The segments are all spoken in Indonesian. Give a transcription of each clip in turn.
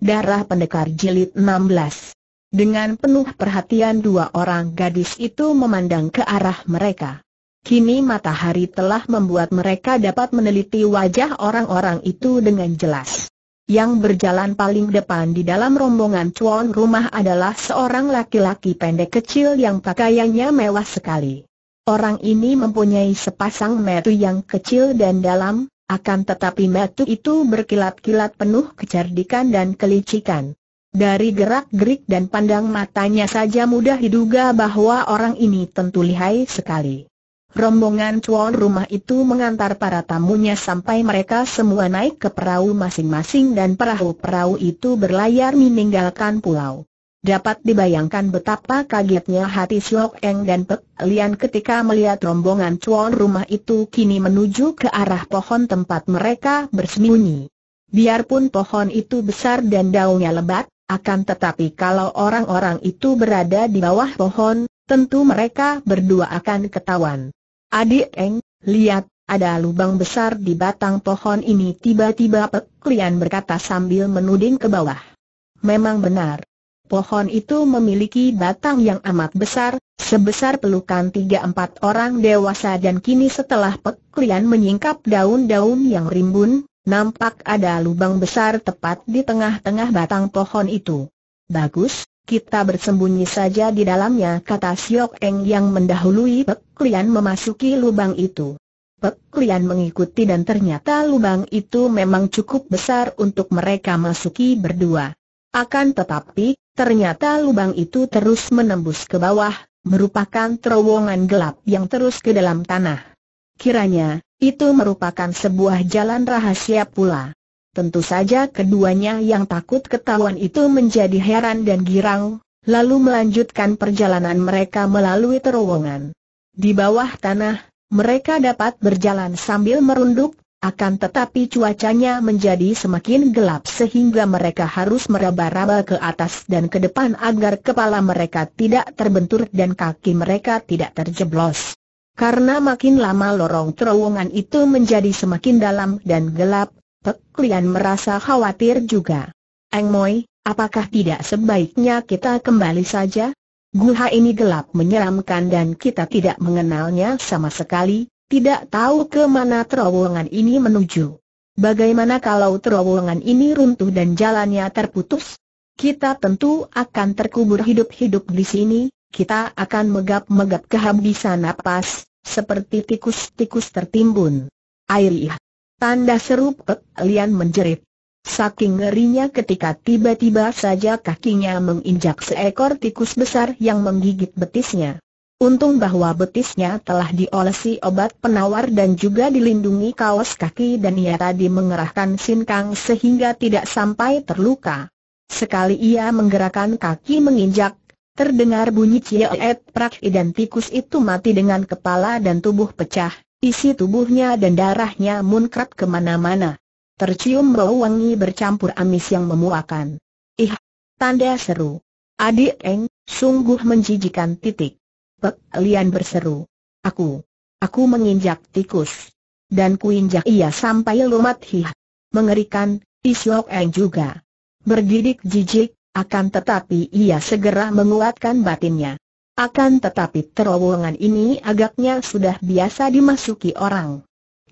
Darah Pendekar Jilid 16 Dengan penuh perhatian dua orang gadis itu memandang ke arah mereka. Kini matahari telah membuat mereka dapat meneliti wajah orang-orang itu dengan jelas. Yang berjalan paling depan di dalam rombongan cuan rumah adalah seorang laki-laki pendek kecil yang pakaiannya mewah sekali. Orang ini mempunyai sepasang metu yang kecil dan dalam, akan tetapi matu itu berkilat-kilat penuh kecerdikan dan kelicikan. Dari gerak-gerik dan pandang matanya saja mudah diduga bahwa orang ini tentu lihai sekali. Rombongan cuan rumah itu mengantar para tamunya sampai mereka semua naik ke perahu masing-masing dan perahu-perahu itu berlayar meninggalkan pulau. Dapat dibayangkan betapa kagetnya hati Siok Eng dan Pek Lian ketika melihat rombongan cuan rumah itu kini menuju ke arah pohon tempat mereka bersembunyi. Biarpun pohon itu besar dan daunnya lebat, akan tetapi kalau orang-orang itu berada di bawah pohon, tentu mereka berdua akan ketahuan. Adik Eng, lihat, ada lubang besar di batang pohon ini tiba-tiba Pek Lian berkata sambil menuding ke bawah. Memang benar. Pohon itu memiliki batang yang amat besar, sebesar pelukan tiga empat orang dewasa dan kini setelah peklian menyingkap daun-daun yang rimbun, nampak ada lubang besar tepat di tengah-tengah batang pohon itu. Bagus, kita bersembunyi saja di dalamnya kata Siok Eng yang mendahului peklian memasuki lubang itu. Peklian mengikuti dan ternyata lubang itu memang cukup besar untuk mereka masuki berdua. Akan tetapi, Ternyata lubang itu terus menembus ke bawah, merupakan terowongan gelap yang terus ke dalam tanah. Kiranya, itu merupakan sebuah jalan rahasia pula. Tentu saja keduanya yang takut ketahuan itu menjadi heran dan girang, lalu melanjutkan perjalanan mereka melalui terowongan. Di bawah tanah, mereka dapat berjalan sambil merunduk, akan tetapi cuacanya menjadi semakin gelap sehingga mereka harus meraba-raba ke atas dan ke depan agar kepala mereka tidak terbentur dan kaki mereka tidak terjeblos. Karena makin lama lorong terowongan itu menjadi semakin dalam dan gelap, Peklian merasa khawatir juga. Eng Moi, apakah tidak sebaiknya kita kembali saja? Guha ini gelap menyeramkan dan kita tidak mengenalnya sama sekali, tidak tahu ke mana terowongan ini menuju. Bagaimana kalau terowongan ini runtuh dan jalannya terputus? Kita tentu akan terkubur hidup-hidup di sini, kita akan megap-megap kehabisan napas, seperti tikus-tikus tertimbun. iya. Tanda seru Pek eh, Lian menjerit. Saking ngerinya ketika tiba-tiba saja kakinya menginjak seekor tikus besar yang menggigit betisnya. Untung bahwa betisnya telah diolesi obat penawar dan juga dilindungi kaos kaki dan ia tadi mengerahkan sinkang sehingga tidak sampai terluka. Sekali ia menggerakkan kaki menginjak, terdengar bunyi cieet prak dan tikus itu mati dengan kepala dan tubuh pecah, isi tubuhnya dan darahnya munkrat kemana-mana. Tercium bau wangi bercampur amis yang memuakan. Ih, tanda seru. Adik Eng, sungguh menjijikan titik. Pek Lian berseru. Aku, aku menginjak tikus. Dan kuinjak ia sampai lumat hih. Mengerikan, Isyok Eng juga. Berdidik jijik, akan tetapi ia segera menguatkan batinnya. Akan tetapi terowongan ini agaknya sudah biasa dimasuki orang.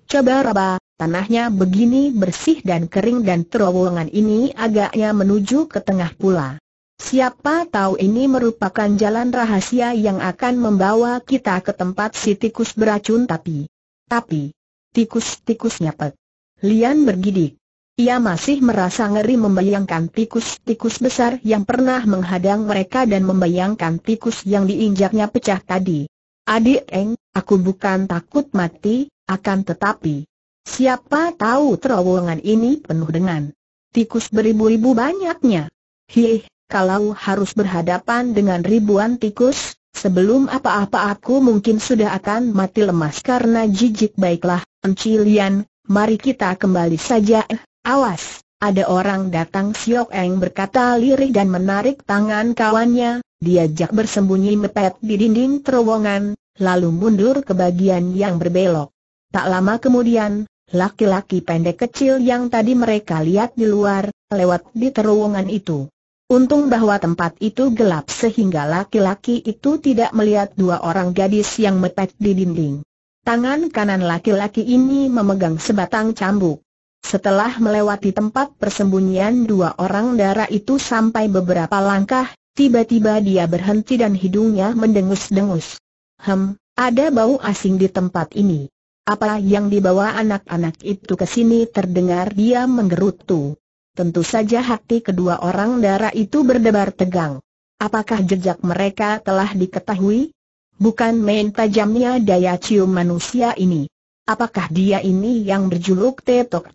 Coba raba, tanahnya begini bersih dan kering dan terowongan ini agaknya menuju ke tengah pula. Siapa tahu ini merupakan jalan rahasia yang akan membawa kita ke tempat si tikus beracun tapi... Tapi... Tikus-tikus nyapet Lian bergidik. Ia masih merasa ngeri membayangkan tikus-tikus besar yang pernah menghadang mereka dan membayangkan tikus yang diinjaknya pecah tadi. Adik Eng, aku bukan takut mati, akan tetapi... Siapa tahu terowongan ini penuh dengan tikus beribu-ribu banyaknya. Hih, kalau harus berhadapan dengan ribuan tikus, sebelum apa-apa aku mungkin sudah akan mati lemas karena jijik baiklah, Encilian, mari kita kembali saja, eh, awas, ada orang datang Siok Eng berkata lirih dan menarik tangan kawannya, diajak bersembunyi mepet di dinding terowongan, lalu mundur ke bagian yang berbelok. Tak lama kemudian, laki-laki pendek kecil yang tadi mereka lihat di luar, lewat di terowongan itu. Untung bahwa tempat itu gelap sehingga laki-laki itu tidak melihat dua orang gadis yang mepet di dinding. Tangan kanan laki-laki ini memegang sebatang cambuk. Setelah melewati tempat persembunyian dua orang darah itu sampai beberapa langkah, tiba-tiba dia berhenti dan hidungnya mendengus-dengus. Hem, ada bau asing di tempat ini. Apa yang dibawa anak-anak itu ke sini terdengar dia menggerutu tentu saja hati kedua orang darah itu berdebar tegang. Apakah jejak mereka telah diketahui? Bukan main tajamnya daya cium manusia ini. Apakah dia ini yang berjuluk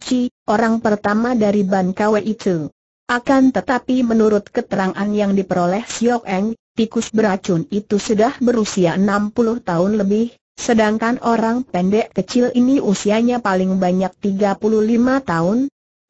Chi, orang pertama dari Ban Kwe itu? Akan tetapi menurut keterangan yang diperoleh Siok Eng, tikus beracun itu sudah berusia 60 tahun lebih, sedangkan orang pendek kecil ini usianya paling banyak 35 tahun,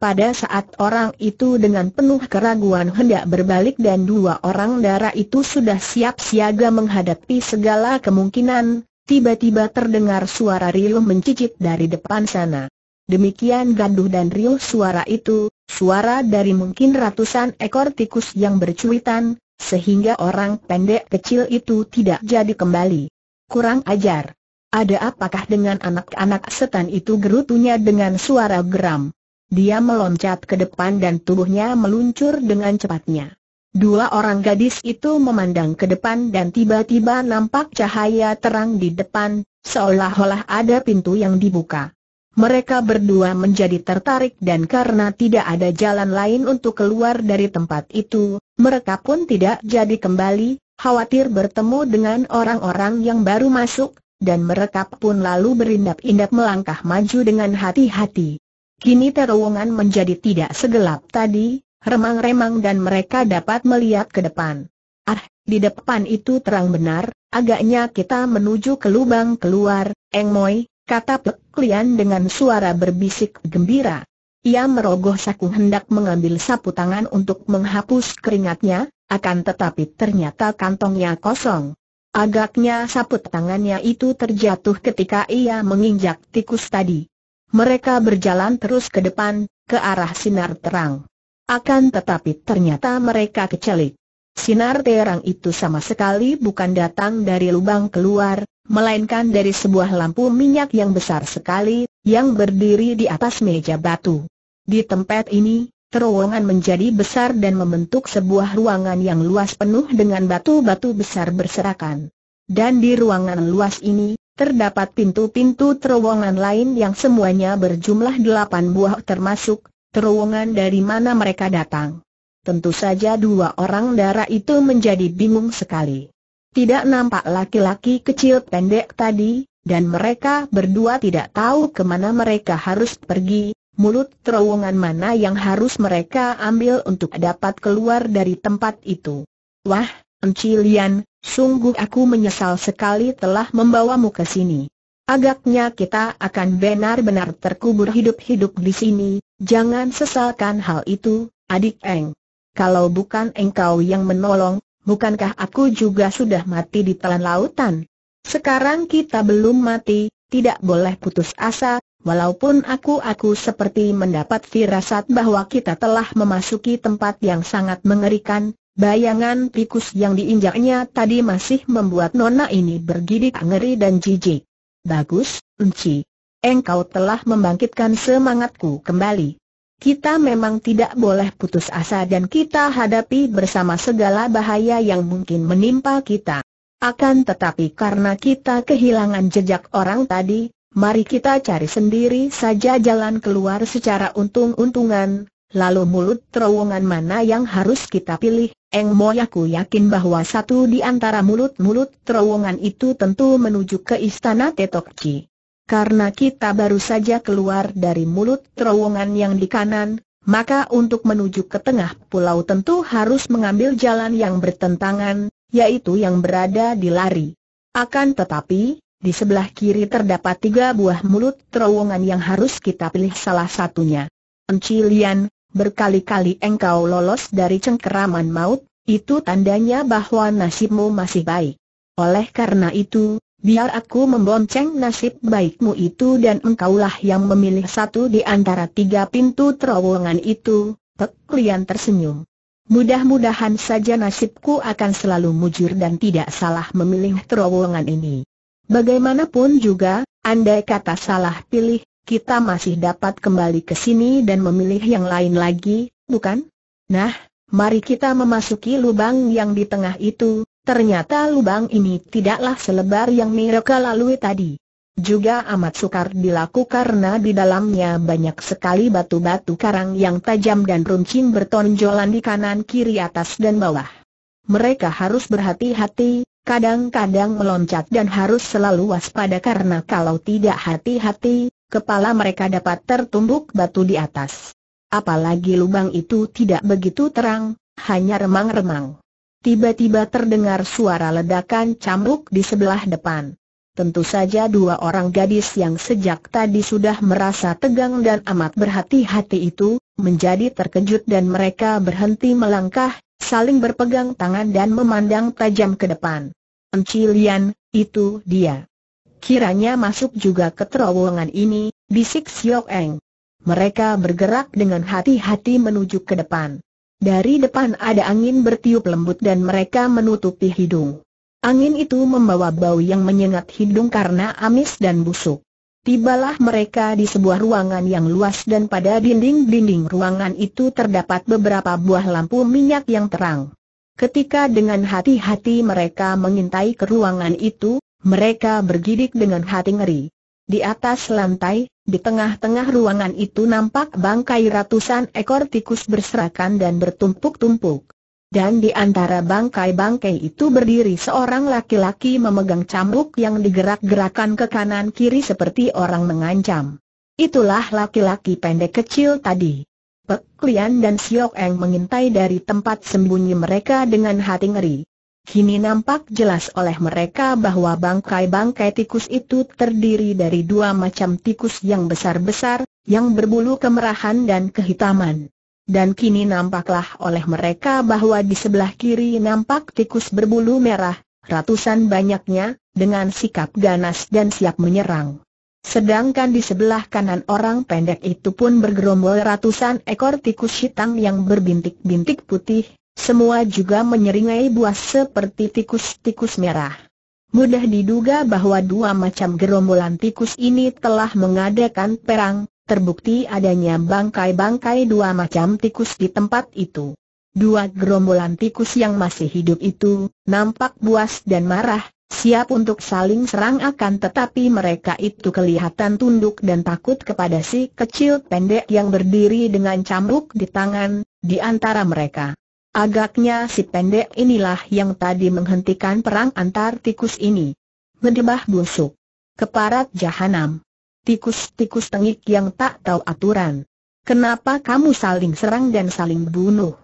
pada saat orang itu dengan penuh keraguan hendak berbalik dan dua orang darah itu sudah siap siaga menghadapi segala kemungkinan, tiba-tiba terdengar suara riuh mencicit dari depan sana. Demikian gaduh dan riuh suara itu, suara dari mungkin ratusan ekor tikus yang bercuitan, sehingga orang pendek kecil itu tidak jadi kembali. Kurang ajar. Ada apakah dengan anak-anak setan itu gerutunya dengan suara geram? Dia meloncat ke depan dan tubuhnya meluncur dengan cepatnya. Dua orang gadis itu memandang ke depan dan tiba-tiba nampak cahaya terang di depan, seolah-olah ada pintu yang dibuka. Mereka berdua menjadi tertarik dan karena tidak ada jalan lain untuk keluar dari tempat itu, mereka pun tidak jadi kembali, khawatir bertemu dengan orang-orang yang baru masuk, dan mereka pun lalu berindap-indap melangkah maju dengan hati-hati. Kini terowongan menjadi tidak segelap tadi, remang-remang dan mereka dapat melihat ke depan. Ah, di depan itu terang benar, agaknya kita menuju ke lubang keluar, Eng Moi, kata Pek Lian dengan suara berbisik gembira. Ia merogoh saku hendak mengambil sapu tangan untuk menghapus keringatnya, akan tetapi ternyata kantongnya kosong. Agaknya sapu tangannya itu terjatuh ketika ia menginjak tikus tadi. Mereka berjalan terus ke depan, ke arah sinar terang. Akan tetapi ternyata mereka kecelik. Sinar terang itu sama sekali bukan datang dari lubang keluar, melainkan dari sebuah lampu minyak yang besar sekali, yang berdiri di atas meja batu. Di tempat ini, terowongan menjadi besar dan membentuk sebuah ruangan yang luas penuh dengan batu-batu besar berserakan. Dan di ruangan luas ini, Terdapat pintu-pintu terowongan lain yang semuanya berjumlah delapan buah termasuk terowongan dari mana mereka datang. Tentu saja dua orang darah itu menjadi bingung sekali. Tidak nampak laki-laki kecil pendek tadi, dan mereka berdua tidak tahu kemana mereka harus pergi, mulut terowongan mana yang harus mereka ambil untuk dapat keluar dari tempat itu. Wah, Encilian, Sungguh aku menyesal sekali telah membawamu ke sini. Agaknya kita akan benar-benar terkubur hidup-hidup di sini, jangan sesalkan hal itu, adik Eng. Kalau bukan engkau yang menolong, bukankah aku juga sudah mati di telan lautan? Sekarang kita belum mati, tidak boleh putus asa, walaupun aku-aku seperti mendapat firasat bahwa kita telah memasuki tempat yang sangat mengerikan, Bayangan tikus yang diinjaknya tadi masih membuat nona ini bergidik ngeri dan jijik. Bagus, Enci. Engkau telah membangkitkan semangatku kembali. Kita memang tidak boleh putus asa dan kita hadapi bersama segala bahaya yang mungkin menimpa kita. Akan tetapi karena kita kehilangan jejak orang tadi, mari kita cari sendiri saja jalan keluar secara untung-untungan, lalu mulut terowongan mana yang harus kita pilih. Eng moyaku yakin bahwa satu di antara mulut-mulut terowongan itu tentu menuju ke istana Tetokci. Karena kita baru saja keluar dari mulut terowongan yang di kanan, maka untuk menuju ke tengah pulau tentu harus mengambil jalan yang bertentangan, yaitu yang berada di lari. Akan tetapi, di sebelah kiri terdapat tiga buah mulut terowongan yang harus kita pilih salah satunya. Encilian, berkali-kali engkau lolos dari cengkeraman maut, itu tandanya bahwa nasibmu masih baik. Oleh karena itu, biar aku membonceng nasib baikmu itu dan engkaulah yang memilih satu di antara tiga pintu terowongan itu, Pek Lian tersenyum. Mudah-mudahan saja nasibku akan selalu mujur dan tidak salah memilih terowongan ini. Bagaimanapun juga, andai kata salah pilih, kita masih dapat kembali ke sini dan memilih yang lain lagi, bukan? Nah, mari kita memasuki lubang yang di tengah itu, ternyata lubang ini tidaklah selebar yang mereka lalui tadi. Juga amat sukar dilaku karena di dalamnya banyak sekali batu-batu karang yang tajam dan runcing bertonjolan di kanan kiri atas dan bawah. Mereka harus berhati-hati, kadang-kadang meloncat dan harus selalu waspada karena kalau tidak hati-hati, kepala mereka dapat tertumbuk batu di atas. Apalagi lubang itu tidak begitu terang, hanya remang-remang. Tiba-tiba terdengar suara ledakan cambuk di sebelah depan. Tentu saja dua orang gadis yang sejak tadi sudah merasa tegang dan amat berhati-hati itu, menjadi terkejut dan mereka berhenti melangkah, saling berpegang tangan dan memandang tajam ke depan. Encilian, itu dia. Kiranya masuk juga ke terowongan ini, bisik Siok Eng. Mereka bergerak dengan hati-hati menuju ke depan. Dari depan ada angin bertiup lembut dan mereka menutupi hidung. Angin itu membawa bau yang menyengat hidung karena amis dan busuk. Tibalah mereka di sebuah ruangan yang luas dan pada dinding-dinding ruangan itu terdapat beberapa buah lampu minyak yang terang. Ketika dengan hati-hati mereka mengintai ke ruangan itu, mereka bergidik dengan hati ngeri. Di atas lantai, di tengah-tengah ruangan itu nampak bangkai ratusan ekor tikus berserakan dan bertumpuk-tumpuk. Dan di antara bangkai-bangkai itu berdiri seorang laki-laki memegang cambuk yang digerak-gerakan ke kanan kiri seperti orang mengancam. Itulah laki-laki pendek kecil tadi. Pek Lian dan Siok Eng mengintai dari tempat sembunyi mereka dengan hati ngeri. Kini nampak jelas oleh mereka bahwa bangkai-bangkai tikus itu terdiri dari dua macam tikus yang besar-besar, yang berbulu kemerahan dan kehitaman. Dan kini nampaklah oleh mereka bahwa di sebelah kiri nampak tikus berbulu merah, ratusan banyaknya, dengan sikap ganas dan siap menyerang. Sedangkan di sebelah kanan orang pendek itu pun bergerombol ratusan ekor tikus hitam yang berbintik-bintik putih, semua juga menyeringai buas seperti tikus-tikus merah. Mudah diduga bahwa dua macam gerombolan tikus ini telah mengadakan perang, terbukti adanya bangkai-bangkai dua macam tikus di tempat itu. Dua gerombolan tikus yang masih hidup itu, nampak buas dan marah, siap untuk saling serang akan tetapi mereka itu kelihatan tunduk dan takut kepada si kecil pendek yang berdiri dengan cambuk di tangan, di antara mereka. Agaknya si pendek inilah yang tadi menghentikan perang antar tikus ini. Medibah busuk. Keparat jahanam. Tikus-tikus tengik yang tak tahu aturan. Kenapa kamu saling serang dan saling bunuh?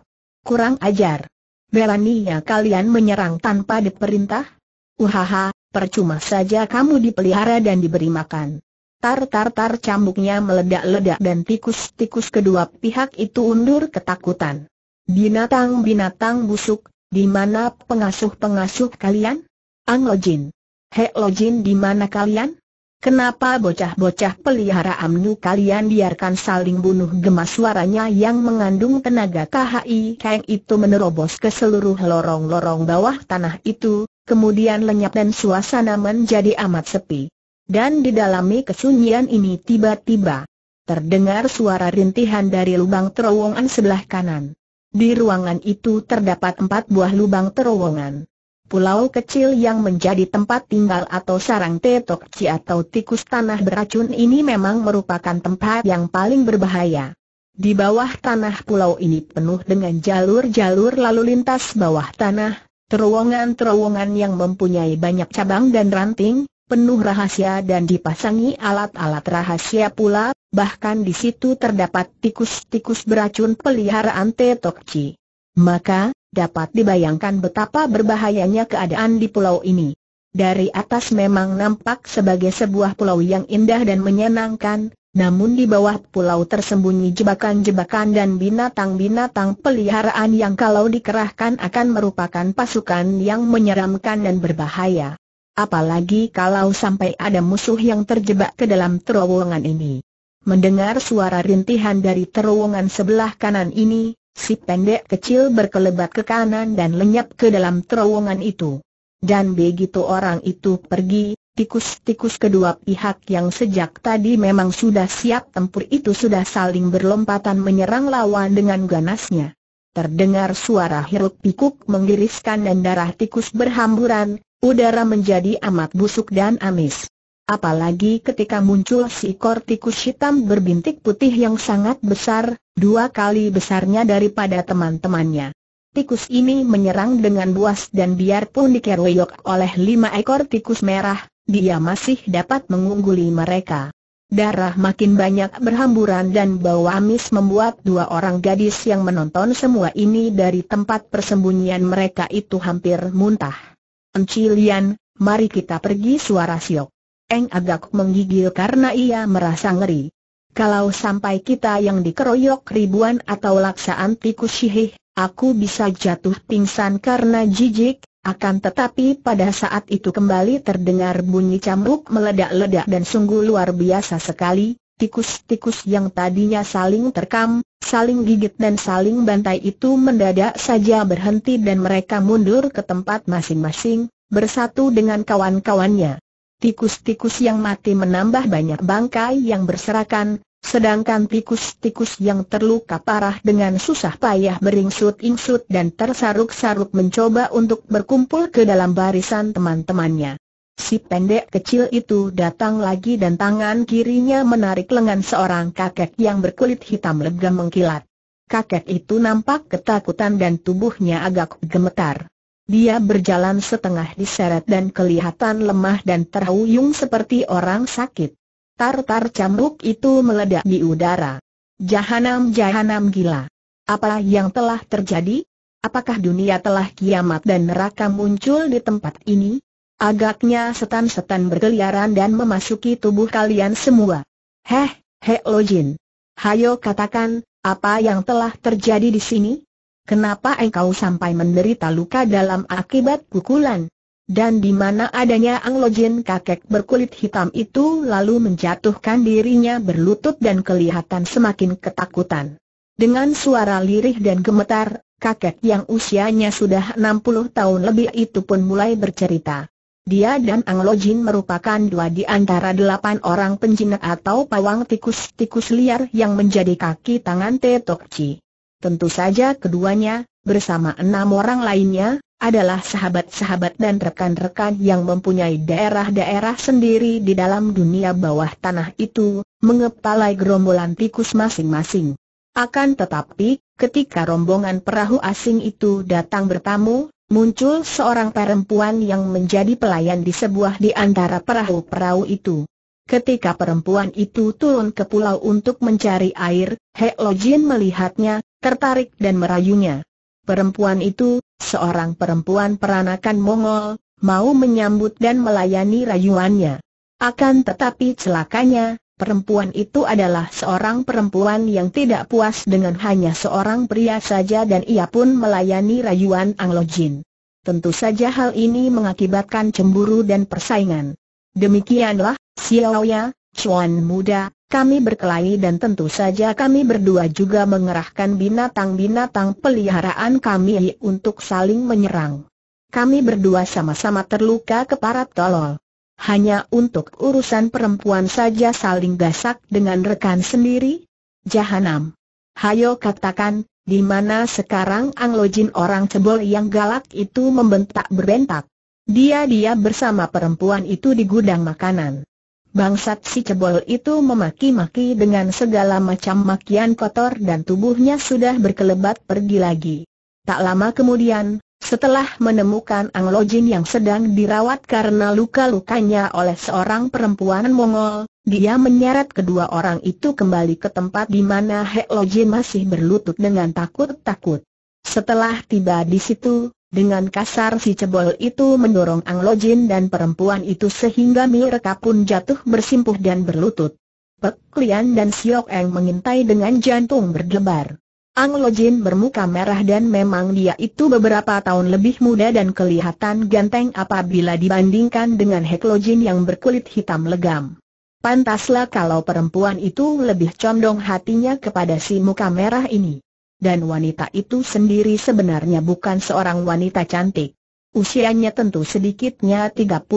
Kurang ajar. Beraninya kalian menyerang tanpa diperintah? Uhaha, percuma saja kamu dipelihara dan diberi makan. Tar-tar-tar cambuknya meledak-ledak dan tikus-tikus kedua pihak itu undur ketakutan. Binatang-binatang busuk, di mana pengasuh-pengasuh kalian? Ang Lojin. Hek Jin di mana kalian? Kenapa bocah-bocah pelihara amnu kalian biarkan saling bunuh gemas suaranya yang mengandung tenaga KHI Kang itu menerobos ke seluruh lorong-lorong bawah tanah itu, kemudian lenyap dan suasana menjadi amat sepi. Dan di dalami kesunyian ini tiba-tiba terdengar suara rintihan dari lubang terowongan sebelah kanan. Di ruangan itu terdapat empat buah lubang terowongan. Pulau kecil yang menjadi tempat tinggal atau sarang tetokci atau tikus tanah beracun ini memang merupakan tempat yang paling berbahaya. Di bawah tanah pulau ini penuh dengan jalur-jalur lalu lintas bawah tanah, terowongan-terowongan yang mempunyai banyak cabang dan ranting, penuh rahasia dan dipasangi alat-alat rahasia pula, bahkan di situ terdapat tikus-tikus beracun peliharaan Tetokci. Maka, dapat dibayangkan betapa berbahayanya keadaan di pulau ini. Dari atas memang nampak sebagai sebuah pulau yang indah dan menyenangkan, namun di bawah pulau tersembunyi jebakan-jebakan dan binatang-binatang peliharaan yang kalau dikerahkan akan merupakan pasukan yang menyeramkan dan berbahaya apalagi kalau sampai ada musuh yang terjebak ke dalam terowongan ini. Mendengar suara rintihan dari terowongan sebelah kanan ini, si pendek kecil berkelebat ke kanan dan lenyap ke dalam terowongan itu. Dan begitu orang itu pergi, tikus-tikus kedua pihak yang sejak tadi memang sudah siap tempur itu sudah saling berlompatan menyerang lawan dengan ganasnya. Terdengar suara hiruk pikuk menggiriskan dan darah tikus berhamburan, Udara menjadi amat busuk dan amis. Apalagi ketika muncul si tikus hitam berbintik putih yang sangat besar, dua kali besarnya daripada teman-temannya. Tikus ini menyerang dengan buas dan biarpun dikeroyok oleh lima ekor tikus merah, dia masih dapat mengungguli mereka. Darah makin banyak berhamburan dan bau amis membuat dua orang gadis yang menonton semua ini dari tempat persembunyian mereka itu hampir muntah. Encilian, mari kita pergi suara Siok. Eng agak menggigil karena ia merasa ngeri. Kalau sampai kita yang dikeroyok ribuan atau laksaan tikus sihih, aku bisa jatuh pingsan karena jijik, akan tetapi pada saat itu kembali terdengar bunyi cambuk meledak-ledak dan sungguh luar biasa sekali, Tikus-tikus yang tadinya saling terkam, saling gigit dan saling bantai itu mendadak saja berhenti dan mereka mundur ke tempat masing-masing, bersatu dengan kawan-kawannya. Tikus-tikus yang mati menambah banyak bangkai yang berserakan, sedangkan tikus-tikus yang terluka parah dengan susah payah beringsut-ingsut dan tersaruk-saruk mencoba untuk berkumpul ke dalam barisan teman-temannya. Si pendek kecil itu datang lagi dan tangan kirinya menarik lengan seorang kakek yang berkulit hitam legam mengkilat. Kakek itu nampak ketakutan dan tubuhnya agak gemetar. Dia berjalan setengah diseret dan kelihatan lemah dan terhuyung seperti orang sakit. Tartar cambuk itu meledak di udara. Jahanam-jahanam gila. Apa yang telah terjadi? Apakah dunia telah kiamat dan neraka muncul di tempat ini? Agaknya setan-setan berkeliaran dan memasuki tubuh kalian semua. Heh, heh, Lojin. Hayo katakan, apa yang telah terjadi di sini? Kenapa engkau sampai menderita luka dalam akibat pukulan? Dan di mana adanya Ang Lojin kakek berkulit hitam itu lalu menjatuhkan dirinya berlutut dan kelihatan semakin ketakutan. Dengan suara lirih dan gemetar, kakek yang usianya sudah 60 tahun lebih itu pun mulai bercerita. Dia dan Ang Jin merupakan dua di antara delapan orang penjinak atau pawang tikus-tikus liar yang menjadi kaki tangan Chi. Tentu saja keduanya, bersama enam orang lainnya, adalah sahabat-sahabat dan rekan-rekan yang mempunyai daerah-daerah sendiri di dalam dunia bawah tanah itu, mengepalai gerombolan tikus masing-masing. Akan tetapi, ketika rombongan perahu asing itu datang bertamu, muncul seorang perempuan yang menjadi pelayan di sebuah di antara perahu-perahu itu. Ketika perempuan itu turun ke pulau untuk mencari air, He Lo Jin melihatnya, tertarik dan merayunya. Perempuan itu, seorang perempuan peranakan Mongol, mau menyambut dan melayani rayuannya. Akan tetapi celakanya, Perempuan itu adalah seorang perempuan yang tidak puas dengan hanya seorang pria saja dan ia pun melayani rayuan Anglo Jin. Tentu saja hal ini mengakibatkan cemburu dan persaingan. Demikianlah, Xiaoya, Chuan muda, kami berkelahi dan tentu saja kami berdua juga mengerahkan binatang-binatang peliharaan kami untuk saling menyerang. Kami berdua sama-sama terluka keparat tolol hanya untuk urusan perempuan saja saling gasak dengan rekan sendiri? Jahanam. Hayo katakan, di mana sekarang Anglojin orang cebol yang galak itu membentak berbentak. Dia-dia bersama perempuan itu di gudang makanan. Bangsat si cebol itu memaki-maki dengan segala macam makian kotor dan tubuhnya sudah berkelebat pergi lagi. Tak lama kemudian, setelah menemukan Ang Lojin yang sedang dirawat karena luka-lukanya oleh seorang perempuan Mongol, dia menyeret kedua orang itu kembali ke tempat di mana Hek Lojin masih berlutut dengan takut-takut. Setelah tiba di situ, dengan kasar si cebol itu mendorong Ang Lojin dan perempuan itu sehingga mereka pun jatuh bersimpuh dan berlutut. Pek Lian dan Siok Eng mengintai dengan jantung berdebar. Ang Jin bermuka merah dan memang dia itu beberapa tahun lebih muda dan kelihatan ganteng apabila dibandingkan dengan Hek Jin yang berkulit hitam legam. Pantaslah kalau perempuan itu lebih condong hatinya kepada si muka merah ini. Dan wanita itu sendiri sebenarnya bukan seorang wanita cantik. Usianya tentu sedikitnya 35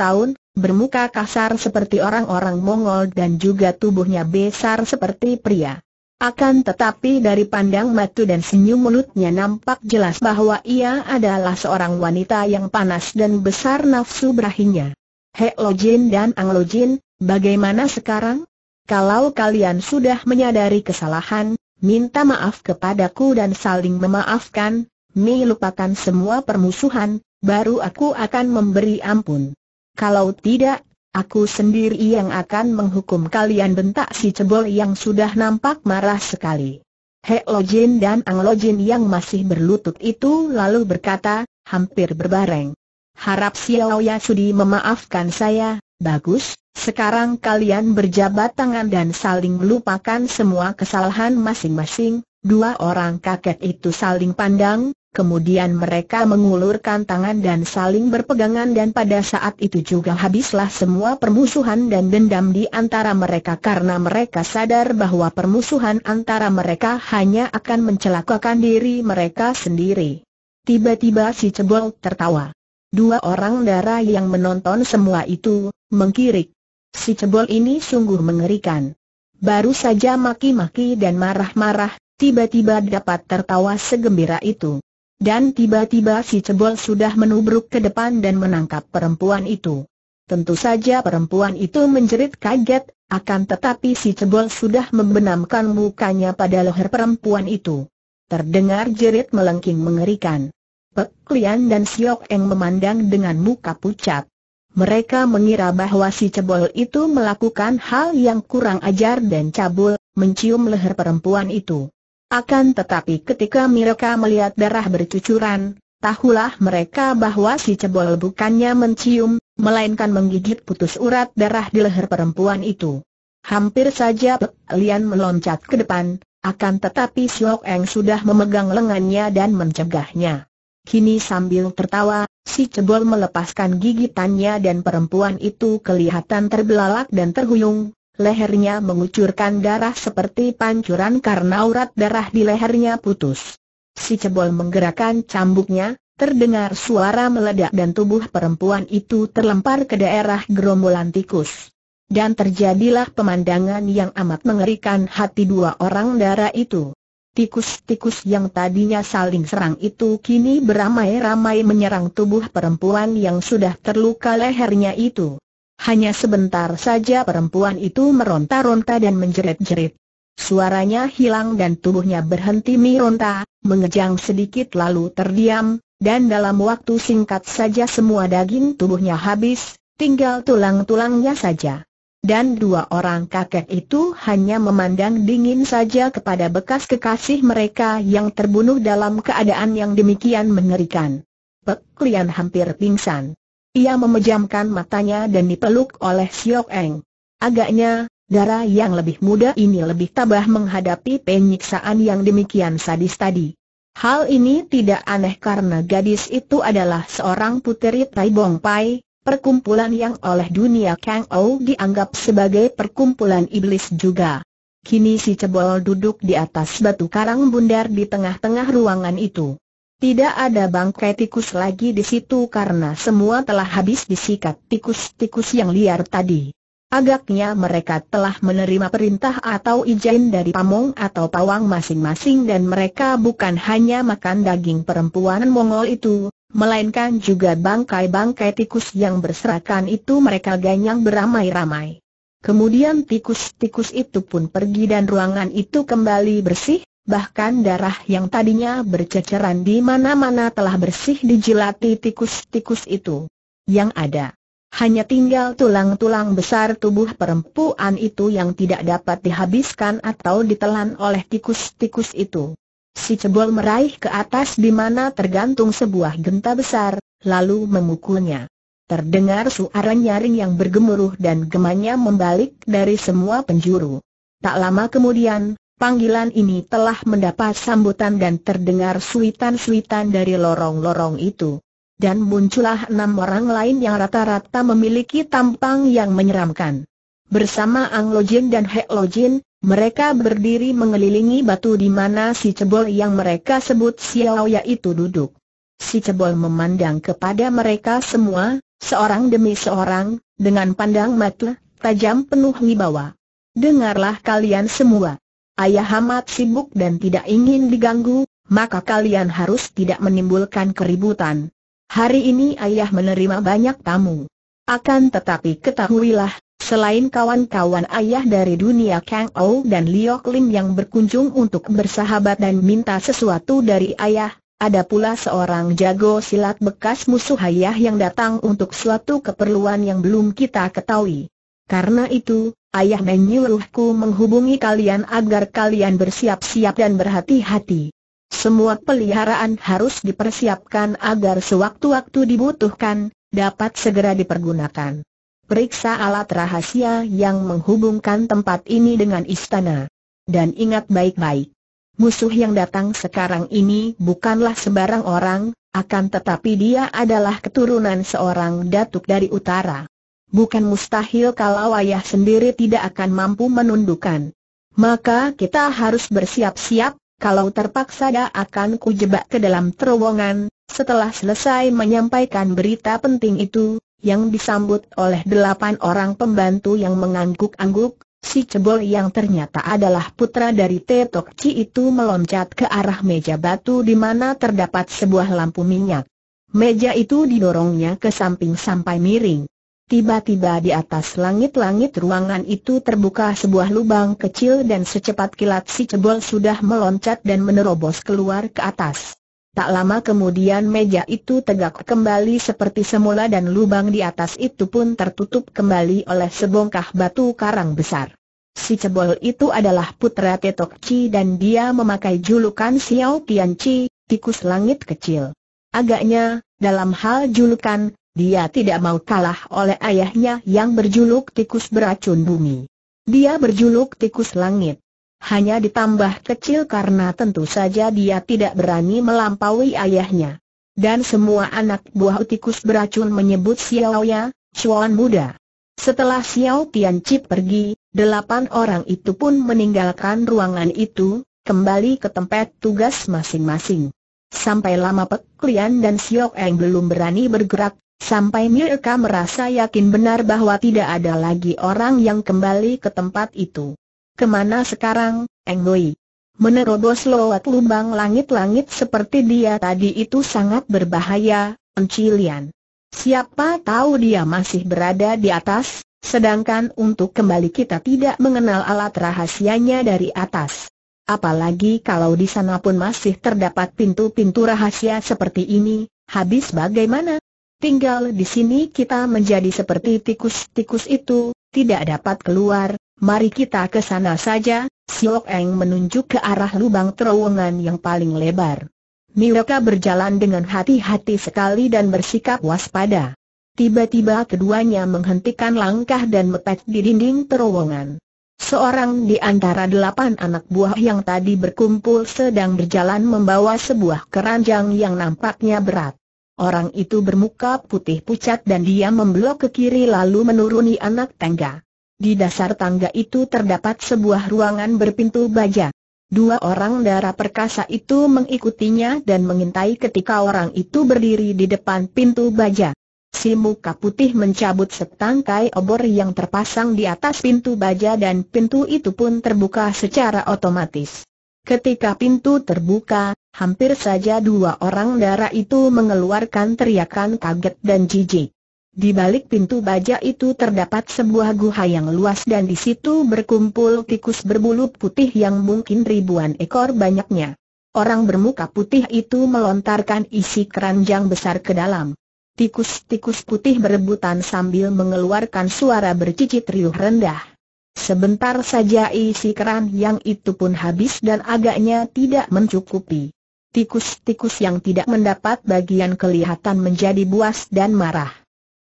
tahun, bermuka kasar seperti orang-orang Mongol dan juga tubuhnya besar seperti pria. Akan tetapi dari pandang matu dan senyum mulutnya nampak jelas bahwa ia adalah seorang wanita yang panas dan besar nafsu berahinya. Hek Lojin dan Ang Jin, bagaimana sekarang? Kalau kalian sudah menyadari kesalahan, minta maaf kepadaku dan saling memaafkan, mi lupakan semua permusuhan, baru aku akan memberi ampun. Kalau tidak, Aku sendiri yang akan menghukum kalian bentak si cebol yang sudah nampak marah sekali. He Lo dan Ang Lo yang masih berlutut itu lalu berkata, hampir berbareng. Harap Xiao si Ya Sudi memaafkan saya, bagus, sekarang kalian berjabat tangan dan saling melupakan semua kesalahan masing-masing. Dua orang kakek itu saling pandang, Kemudian mereka mengulurkan tangan dan saling berpegangan dan pada saat itu juga habislah semua permusuhan dan dendam di antara mereka karena mereka sadar bahwa permusuhan antara mereka hanya akan mencelakakan diri mereka sendiri. Tiba-tiba si cebol tertawa. Dua orang darah yang menonton semua itu, mengkirik. Si cebol ini sungguh mengerikan. Baru saja maki-maki dan marah-marah, tiba-tiba dapat tertawa segembira itu. Dan tiba-tiba si cebol sudah menubruk ke depan dan menangkap perempuan itu. Tentu saja perempuan itu menjerit kaget, akan tetapi si cebol sudah membenamkan mukanya pada leher perempuan itu. Terdengar jerit melengking mengerikan. Pek Lian dan Siok Eng memandang dengan muka pucat. Mereka mengira bahwa si cebol itu melakukan hal yang kurang ajar dan cabul, mencium leher perempuan itu. Akan tetapi ketika mereka melihat darah bercucuran, tahulah mereka bahwa si cebol bukannya mencium, melainkan menggigit putus urat darah di leher perempuan itu. Hampir saja Lian meloncat ke depan, akan tetapi Siok Eng sudah memegang lengannya dan mencegahnya. Kini sambil tertawa, si cebol melepaskan gigitannya dan perempuan itu kelihatan terbelalak dan terhuyung, lehernya mengucurkan darah seperti pancuran karena urat darah di lehernya putus. Si cebol menggerakkan cambuknya, terdengar suara meledak dan tubuh perempuan itu terlempar ke daerah gerombolan tikus. Dan terjadilah pemandangan yang amat mengerikan hati dua orang darah itu. Tikus-tikus yang tadinya saling serang itu kini beramai-ramai menyerang tubuh perempuan yang sudah terluka lehernya itu. Hanya sebentar saja perempuan itu meronta-ronta dan menjerit-jerit. Suaranya hilang dan tubuhnya berhenti meronta, mengejang sedikit lalu terdiam, dan dalam waktu singkat saja semua daging tubuhnya habis, tinggal tulang-tulangnya saja. Dan dua orang kakek itu hanya memandang dingin saja kepada bekas kekasih mereka yang terbunuh dalam keadaan yang demikian mengerikan. Pek hampir pingsan. Ia memejamkan matanya dan dipeluk oleh Siok Eng. Agaknya, darah yang lebih muda ini lebih tabah menghadapi penyiksaan yang demikian sadis tadi. Hal ini tidak aneh karena gadis itu adalah seorang puteri Tai Bong Pai, perkumpulan yang oleh dunia Kang Ou dianggap sebagai perkumpulan iblis juga. Kini si cebol duduk di atas batu karang bundar di tengah-tengah ruangan itu. Tidak ada bangkai tikus lagi di situ karena semua telah habis disikat tikus-tikus yang liar tadi. Agaknya mereka telah menerima perintah atau izin dari pamong atau pawang masing-masing dan mereka bukan hanya makan daging perempuan Mongol itu, melainkan juga bangkai-bangkai tikus yang berserakan itu mereka ganyang beramai-ramai. Kemudian tikus-tikus itu pun pergi dan ruangan itu kembali bersih, bahkan darah yang tadinya berceceran di mana-mana telah bersih dijilati tikus-tikus itu. Yang ada hanya tinggal tulang-tulang besar tubuh perempuan itu yang tidak dapat dihabiskan atau ditelan oleh tikus-tikus itu. Si cebol meraih ke atas di mana tergantung sebuah genta besar, lalu memukulnya. Terdengar suara nyaring yang bergemuruh dan gemanya membalik dari semua penjuru. Tak lama kemudian, Panggilan ini telah mendapat sambutan dan terdengar suitan-suitan dari lorong-lorong itu. Dan muncullah enam orang lain yang rata-rata memiliki tampang yang menyeramkan. Bersama Ang Lojin dan Hek Lojin, mereka berdiri mengelilingi batu di mana si cebol yang mereka sebut Xiao itu duduk. Si cebol memandang kepada mereka semua, seorang demi seorang, dengan pandang mata tajam penuh wibawa. Dengarlah kalian semua. Ayah Hamad sibuk dan tidak ingin diganggu, maka kalian harus tidak menimbulkan keributan. Hari ini ayah menerima banyak tamu. Akan tetapi ketahuilah, selain kawan-kawan ayah dari dunia Kang Ou dan Liok Lim yang berkunjung untuk bersahabat dan minta sesuatu dari ayah, ada pula seorang jago silat bekas musuh ayah yang datang untuk suatu keperluan yang belum kita ketahui. Karena itu, Ayah menyuruhku menghubungi kalian agar kalian bersiap-siap dan berhati-hati. Semua peliharaan harus dipersiapkan agar sewaktu-waktu dibutuhkan, dapat segera dipergunakan. Periksa alat rahasia yang menghubungkan tempat ini dengan istana. Dan ingat baik-baik. Musuh yang datang sekarang ini bukanlah sebarang orang, akan tetapi dia adalah keturunan seorang datuk dari utara bukan mustahil kalau ayah sendiri tidak akan mampu menundukkan. Maka kita harus bersiap-siap, kalau terpaksa dia akan kujebak ke dalam terowongan, setelah selesai menyampaikan berita penting itu, yang disambut oleh delapan orang pembantu yang mengangguk-angguk, si cebol yang ternyata adalah putra dari Tetok Ci itu meloncat ke arah meja batu di mana terdapat sebuah lampu minyak. Meja itu didorongnya ke samping sampai miring. Tiba-tiba di atas langit-langit ruangan itu terbuka sebuah lubang kecil dan secepat kilat si cebol sudah meloncat dan menerobos keluar ke atas. Tak lama kemudian meja itu tegak kembali seperti semula dan lubang di atas itu pun tertutup kembali oleh sebongkah batu karang besar. Si cebol itu adalah putra Tetok Chi dan dia memakai julukan Xiao Tian Chi, tikus langit kecil. Agaknya, dalam hal julukan, dia tidak mau kalah oleh ayahnya yang berjuluk tikus beracun bumi. Dia berjuluk tikus langit. Hanya ditambah kecil karena tentu saja dia tidak berani melampaui ayahnya. Dan semua anak buah tikus beracun menyebut Ya, Chuan muda. Setelah Xiao chip pergi, delapan orang itu pun meninggalkan ruangan itu, kembali ke tempat tugas masing-masing. Sampai lama Pek Lian dan Xiao Eng belum berani bergerak, Sampai mereka merasa yakin benar bahwa tidak ada lagi orang yang kembali ke tempat itu. Kemana sekarang, Enggoi? Menerobos lewat lubang langit-langit seperti dia tadi itu sangat berbahaya, Encilian. Siapa tahu dia masih berada di atas, sedangkan untuk kembali kita tidak mengenal alat rahasianya dari atas. Apalagi kalau di sana pun masih terdapat pintu-pintu rahasia seperti ini, habis bagaimana? Tinggal di sini kita menjadi seperti tikus-tikus itu, tidak dapat keluar, mari kita ke sana saja, Siok Eng menunjuk ke arah lubang terowongan yang paling lebar. Miroka berjalan dengan hati-hati sekali dan bersikap waspada. Tiba-tiba keduanya menghentikan langkah dan mepet di dinding terowongan. Seorang di antara delapan anak buah yang tadi berkumpul sedang berjalan membawa sebuah keranjang yang nampaknya berat. Orang itu bermuka putih pucat dan dia membelok ke kiri lalu menuruni anak tangga. Di dasar tangga itu terdapat sebuah ruangan berpintu baja. Dua orang darah perkasa itu mengikutinya dan mengintai ketika orang itu berdiri di depan pintu baja. Si muka putih mencabut setangkai obor yang terpasang di atas pintu baja dan pintu itu pun terbuka secara otomatis. Ketika pintu terbuka, hampir saja dua orang darah itu mengeluarkan teriakan kaget dan jijik. Di balik pintu baja itu terdapat sebuah guha yang luas dan di situ berkumpul tikus berbulu putih yang mungkin ribuan ekor banyaknya. Orang bermuka putih itu melontarkan isi keranjang besar ke dalam. Tikus-tikus putih berebutan sambil mengeluarkan suara bercicit riuh rendah. Sebentar saja isi keran yang itu pun habis dan agaknya tidak mencukupi. Tikus-tikus yang tidak mendapat bagian kelihatan menjadi buas dan marah.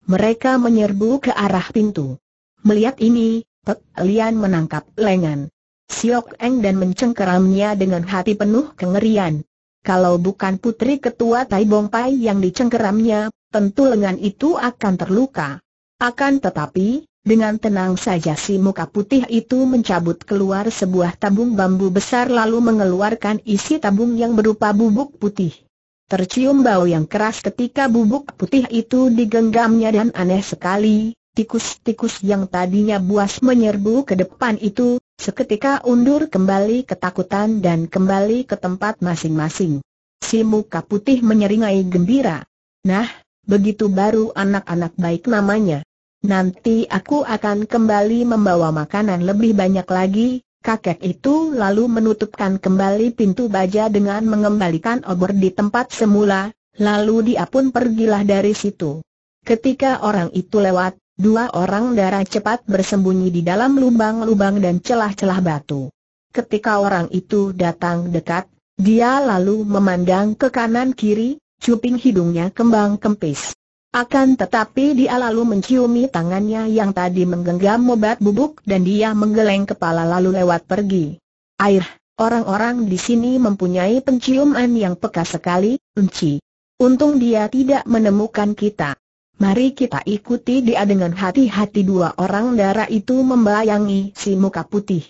Mereka menyerbu ke arah pintu. Melihat ini, Pek Lian menangkap lengan. Siok Eng dan mencengkeramnya dengan hati penuh kengerian. Kalau bukan putri ketua Tai Bong Pai yang dicengkeramnya, tentu lengan itu akan terluka. Akan tetapi, dengan tenang saja si muka putih itu mencabut keluar sebuah tabung bambu besar lalu mengeluarkan isi tabung yang berupa bubuk putih. Tercium bau yang keras ketika bubuk putih itu digenggamnya dan aneh sekali, tikus-tikus yang tadinya buas menyerbu ke depan itu, seketika undur kembali ketakutan dan kembali ke tempat masing-masing. Si muka putih menyeringai gembira. Nah, begitu baru anak-anak baik namanya. Nanti aku akan kembali membawa makanan lebih banyak lagi, kakek itu lalu menutupkan kembali pintu baja dengan mengembalikan obor di tempat semula, lalu dia pun pergilah dari situ. Ketika orang itu lewat, dua orang darah cepat bersembunyi di dalam lubang-lubang dan celah-celah batu. Ketika orang itu datang dekat, dia lalu memandang ke kanan kiri, cuping hidungnya kembang kempis. Akan tetapi dia lalu menciumi tangannya yang tadi menggenggam obat bubuk dan dia menggeleng kepala lalu lewat pergi. Air, orang-orang di sini mempunyai penciuman yang peka sekali, Unci. Untung dia tidak menemukan kita. Mari kita ikuti dia dengan hati-hati dua orang darah itu membayangi si muka putih.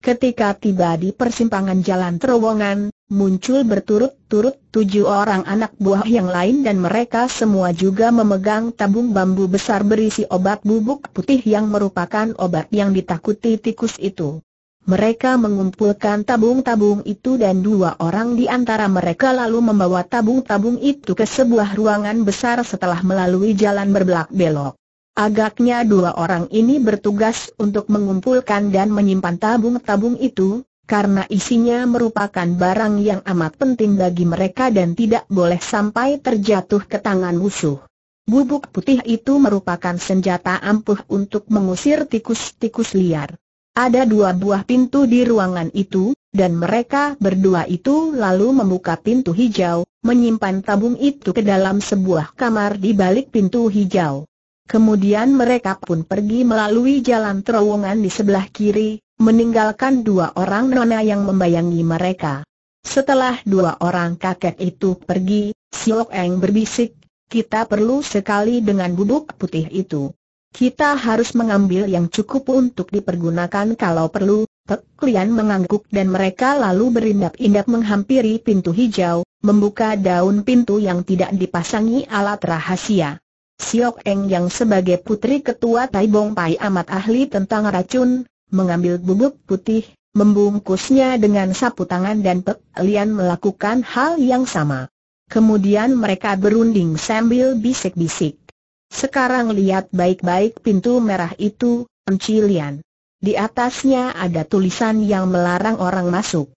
Ketika tiba di persimpangan jalan terowongan, muncul berturut-turut tujuh orang anak buah yang lain dan mereka semua juga memegang tabung bambu besar berisi obat bubuk putih yang merupakan obat yang ditakuti tikus itu. Mereka mengumpulkan tabung-tabung itu dan dua orang di antara mereka lalu membawa tabung-tabung itu ke sebuah ruangan besar setelah melalui jalan berbelak-belok. Agaknya dua orang ini bertugas untuk mengumpulkan dan menyimpan tabung-tabung itu, karena isinya merupakan barang yang amat penting bagi mereka dan tidak boleh sampai terjatuh ke tangan musuh. Bubuk putih itu merupakan senjata ampuh untuk mengusir tikus-tikus liar. Ada dua buah pintu di ruangan itu, dan mereka berdua itu lalu membuka pintu hijau, menyimpan tabung itu ke dalam sebuah kamar di balik pintu hijau. Kemudian mereka pun pergi melalui jalan terowongan di sebelah kiri, meninggalkan dua orang nona yang membayangi mereka. Setelah dua orang kakek itu pergi, Siok Eng berbisik, kita perlu sekali dengan bubuk putih itu. Kita harus mengambil yang cukup untuk dipergunakan kalau perlu, Pek mengangguk dan mereka lalu berindap-indap menghampiri pintu hijau, membuka daun pintu yang tidak dipasangi alat rahasia. Siok Eng yang sebagai putri ketua Tai Bong Pai amat ahli tentang racun, mengambil bubuk putih, membungkusnya dengan sapu tangan dan Pek Lian melakukan hal yang sama. Kemudian mereka berunding sambil bisik-bisik. Sekarang lihat baik-baik pintu merah itu, Enci Lian. Di atasnya ada tulisan yang melarang orang masuk.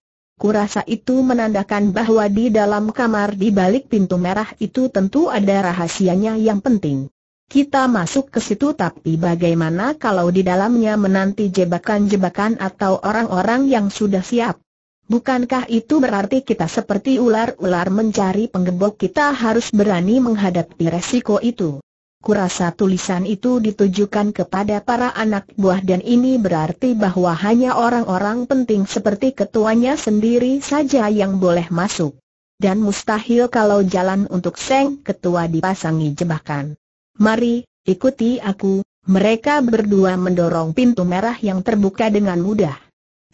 Kurasa itu menandakan bahwa di dalam kamar di balik pintu merah itu tentu ada rahasianya yang penting. Kita masuk ke situ tapi bagaimana kalau di dalamnya menanti jebakan-jebakan atau orang-orang yang sudah siap? Bukankah itu berarti kita seperti ular-ular mencari penggembok kita harus berani menghadapi resiko itu? Kurasa tulisan itu ditujukan kepada para anak buah dan ini berarti bahwa hanya orang-orang penting seperti ketuanya sendiri saja yang boleh masuk. Dan mustahil kalau jalan untuk Seng Ketua dipasangi jebakan. Mari, ikuti aku, mereka berdua mendorong pintu merah yang terbuka dengan mudah.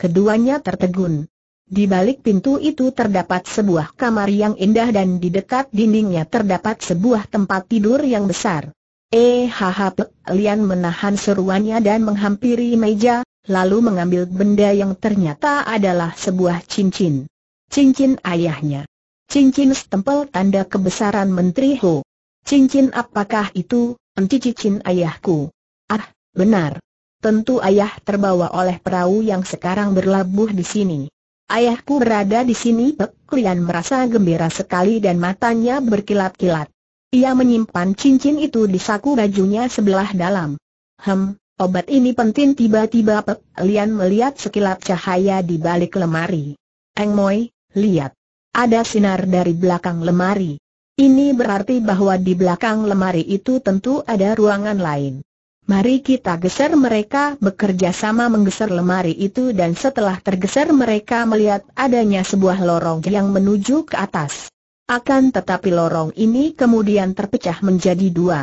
Keduanya tertegun. Di balik pintu itu terdapat sebuah kamar yang indah dan di dekat dindingnya terdapat sebuah tempat tidur yang besar. Eh Lian menahan seruannya dan menghampiri meja, lalu mengambil benda yang ternyata adalah sebuah cincin. Cincin ayahnya. Cincin stempel tanda kebesaran Menteri Ho. Cincin apakah itu, cincin ayahku? Ah, benar. Tentu ayah terbawa oleh perahu yang sekarang berlabuh di sini. Ayahku berada di sini, Pek Lian merasa gembira sekali dan matanya berkilat-kilat. Ia menyimpan cincin itu di saku bajunya sebelah dalam. Hem, obat ini penting tiba-tiba Pek Lian melihat sekilap cahaya di balik lemari. Eng Moi, lihat. Ada sinar dari belakang lemari. Ini berarti bahwa di belakang lemari itu tentu ada ruangan lain. Mari kita geser mereka bekerja sama menggeser lemari itu dan setelah tergeser mereka melihat adanya sebuah lorong yang menuju ke atas. Akan tetapi lorong ini kemudian terpecah menjadi dua.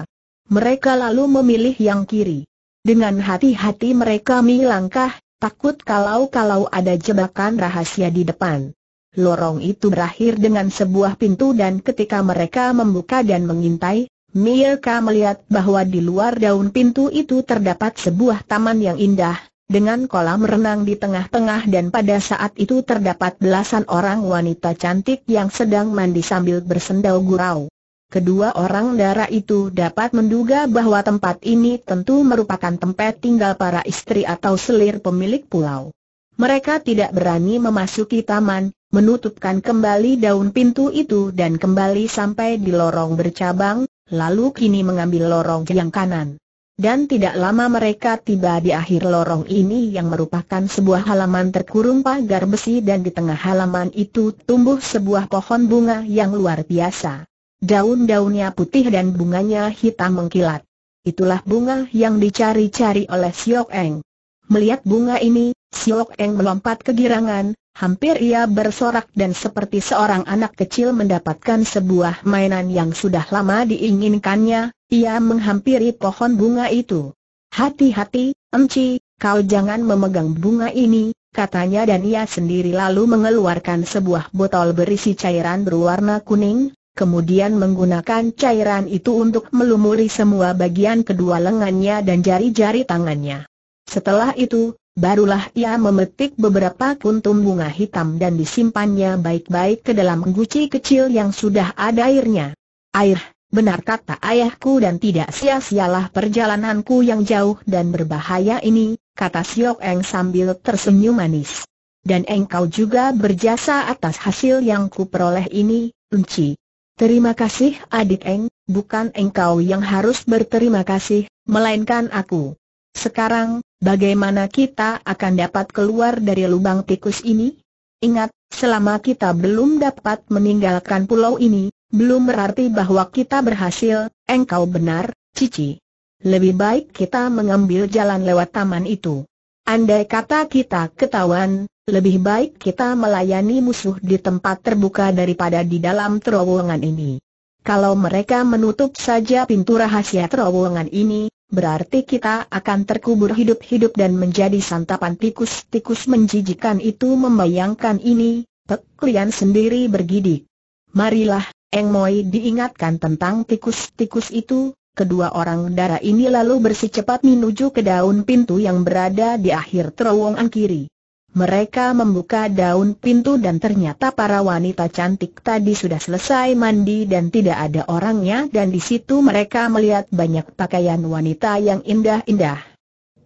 Mereka lalu memilih yang kiri. Dengan hati-hati mereka melangkah, takut kalau-kalau ada jebakan rahasia di depan. Lorong itu berakhir dengan sebuah pintu dan ketika mereka membuka dan mengintai, Mirka melihat bahwa di luar daun pintu itu terdapat sebuah taman yang indah, dengan kolam renang di tengah-tengah dan pada saat itu terdapat belasan orang wanita cantik yang sedang mandi sambil bersendau gurau. Kedua orang dara itu dapat menduga bahwa tempat ini tentu merupakan tempat tinggal para istri atau selir pemilik pulau. Mereka tidak berani memasuki taman, menutupkan kembali daun pintu itu dan kembali sampai di lorong bercabang, lalu kini mengambil lorong yang kanan. Dan tidak lama mereka tiba di akhir lorong ini yang merupakan sebuah halaman terkurung pagar besi dan di tengah halaman itu tumbuh sebuah pohon bunga yang luar biasa. Daun-daunnya putih dan bunganya hitam mengkilat. Itulah bunga yang dicari-cari oleh Siok Eng. Melihat bunga ini, Siok Eng melompat kegirangan, Hampir ia bersorak dan seperti seorang anak kecil mendapatkan sebuah mainan yang sudah lama diinginkannya, ia menghampiri pohon bunga itu. Hati-hati, Emci, kau jangan memegang bunga ini, katanya dan ia sendiri lalu mengeluarkan sebuah botol berisi cairan berwarna kuning, kemudian menggunakan cairan itu untuk melumuri semua bagian kedua lengannya dan jari-jari tangannya. Setelah itu, Barulah ia memetik beberapa kuntum bunga hitam dan disimpannya baik-baik ke dalam guci kecil yang sudah ada airnya. Air, benar kata ayahku dan tidak sia-sialah perjalananku yang jauh dan berbahaya ini, kata Siok Eng sambil tersenyum manis. Dan engkau juga berjasa atas hasil yang kuperoleh ini, Unci. Terima kasih adik Eng, bukan engkau yang harus berterima kasih, melainkan aku. Sekarang, bagaimana kita akan dapat keluar dari lubang tikus ini? Ingat, selama kita belum dapat meninggalkan pulau ini, belum berarti bahwa kita berhasil, engkau benar, Cici. Lebih baik kita mengambil jalan lewat taman itu. Andai kata kita ketahuan, lebih baik kita melayani musuh di tempat terbuka daripada di dalam terowongan ini. Kalau mereka menutup saja pintu rahasia terowongan ini, berarti kita akan terkubur hidup-hidup dan menjadi santapan tikus-tikus menjijikan itu membayangkan ini, Pek Lian sendiri bergidik. Marilah, Eng Moi diingatkan tentang tikus-tikus itu, kedua orang darah ini lalu bersecepat menuju ke daun pintu yang berada di akhir terowongan kiri. Mereka membuka daun pintu dan ternyata para wanita cantik tadi sudah selesai mandi dan tidak ada orangnya dan di situ mereka melihat banyak pakaian wanita yang indah-indah.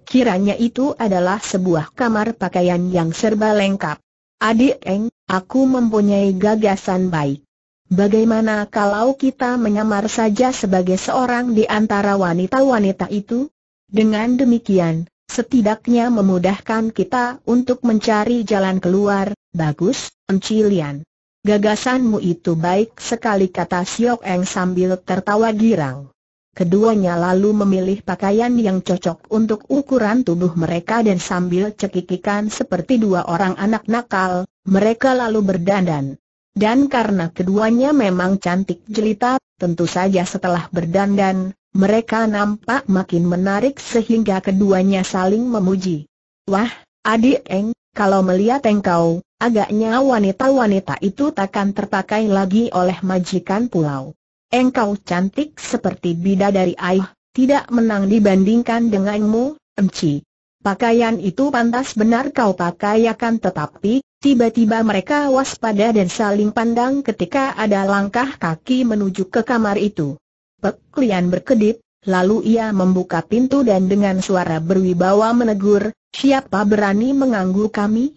Kiranya itu adalah sebuah kamar pakaian yang serba lengkap. Adik Eng, aku mempunyai gagasan baik. Bagaimana kalau kita menyamar saja sebagai seorang di antara wanita-wanita itu? Dengan demikian, setidaknya memudahkan kita untuk mencari jalan keluar, bagus, Encilian. Gagasanmu itu baik sekali kata Siok Eng sambil tertawa girang. Keduanya lalu memilih pakaian yang cocok untuk ukuran tubuh mereka dan sambil cekikikan seperti dua orang anak nakal, mereka lalu berdandan. Dan karena keduanya memang cantik jelita, tentu saja setelah berdandan, mereka nampak makin menarik sehingga keduanya saling memuji. Wah, adik Eng, kalau melihat engkau, agaknya wanita-wanita itu takkan terpakai lagi oleh majikan pulau. Engkau cantik seperti bida dari air, tidak menang dibandingkan denganmu, Emci. Pakaian itu pantas benar kau pakai akan tetapi, tiba-tiba mereka waspada dan saling pandang ketika ada langkah kaki menuju ke kamar itu. Peklian berkedip, lalu ia membuka pintu dan dengan suara berwibawa menegur, siapa berani mengganggu kami?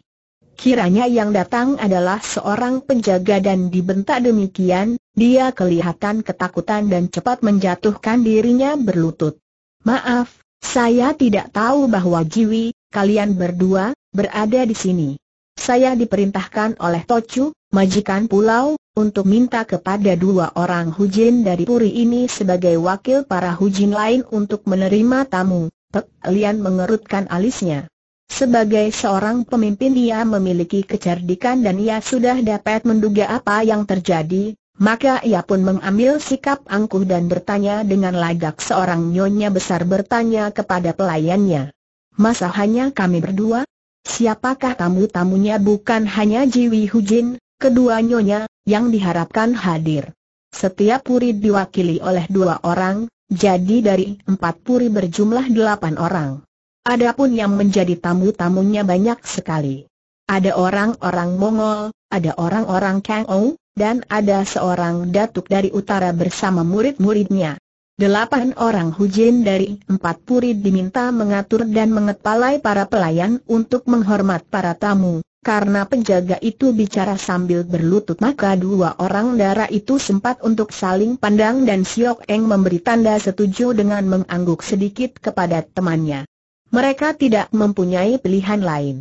Kiranya yang datang adalah seorang penjaga dan dibentak demikian, dia kelihatan ketakutan dan cepat menjatuhkan dirinya berlutut. Maaf, saya tidak tahu bahwa Jiwi, kalian berdua, berada di sini. Saya diperintahkan oleh Tocu, majikan pulau, untuk minta kepada dua orang hujin dari puri ini sebagai wakil para hujin lain untuk menerima tamu. Pek Lian mengerutkan alisnya. Sebagai seorang pemimpin ia memiliki kecerdikan dan ia sudah dapat menduga apa yang terjadi, maka ia pun mengambil sikap angkuh dan bertanya dengan lagak seorang nyonya besar bertanya kepada pelayannya. Masa hanya kami berdua? Siapakah tamu-tamunya bukan hanya Jiwi Hujin, kedua nyonya, yang diharapkan hadir. Setiap puri diwakili oleh dua orang, jadi dari empat puri berjumlah delapan orang. Adapun yang menjadi tamu-tamunya banyak sekali. Ada orang-orang Mongol, ada orang-orang Kangou, dan ada seorang datuk dari utara bersama murid-muridnya. Delapan orang hujin dari empat puri diminta mengatur dan mengepalai para pelayan untuk menghormat para tamu, karena penjaga itu bicara sambil berlutut maka dua orang darah itu sempat untuk saling pandang dan Siok Eng memberi tanda setuju dengan mengangguk sedikit kepada temannya. Mereka tidak mempunyai pilihan lain.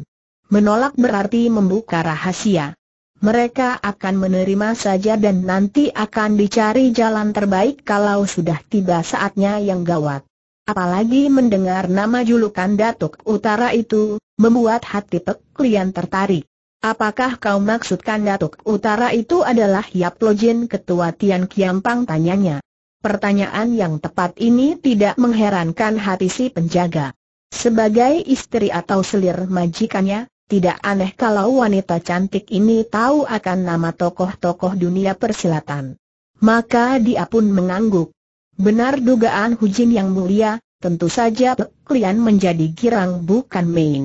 Menolak berarti membuka rahasia. Mereka akan menerima saja dan nanti akan dicari jalan terbaik kalau sudah tiba saatnya yang gawat. Apalagi mendengar nama julukan Datuk Utara itu, membuat hati Pek Lian tertarik. Apakah kau maksudkan Datuk Utara itu adalah Yap Lojin Ketua Tian Kiampang tanyanya? Pertanyaan yang tepat ini tidak mengherankan hati si penjaga. Sebagai istri atau selir majikannya, tidak aneh kalau wanita cantik ini tahu akan nama tokoh-tokoh dunia persilatan. Maka dia pun mengangguk. Benar dugaan Hujin yang mulia, tentu saja Pek menjadi girang bukan main.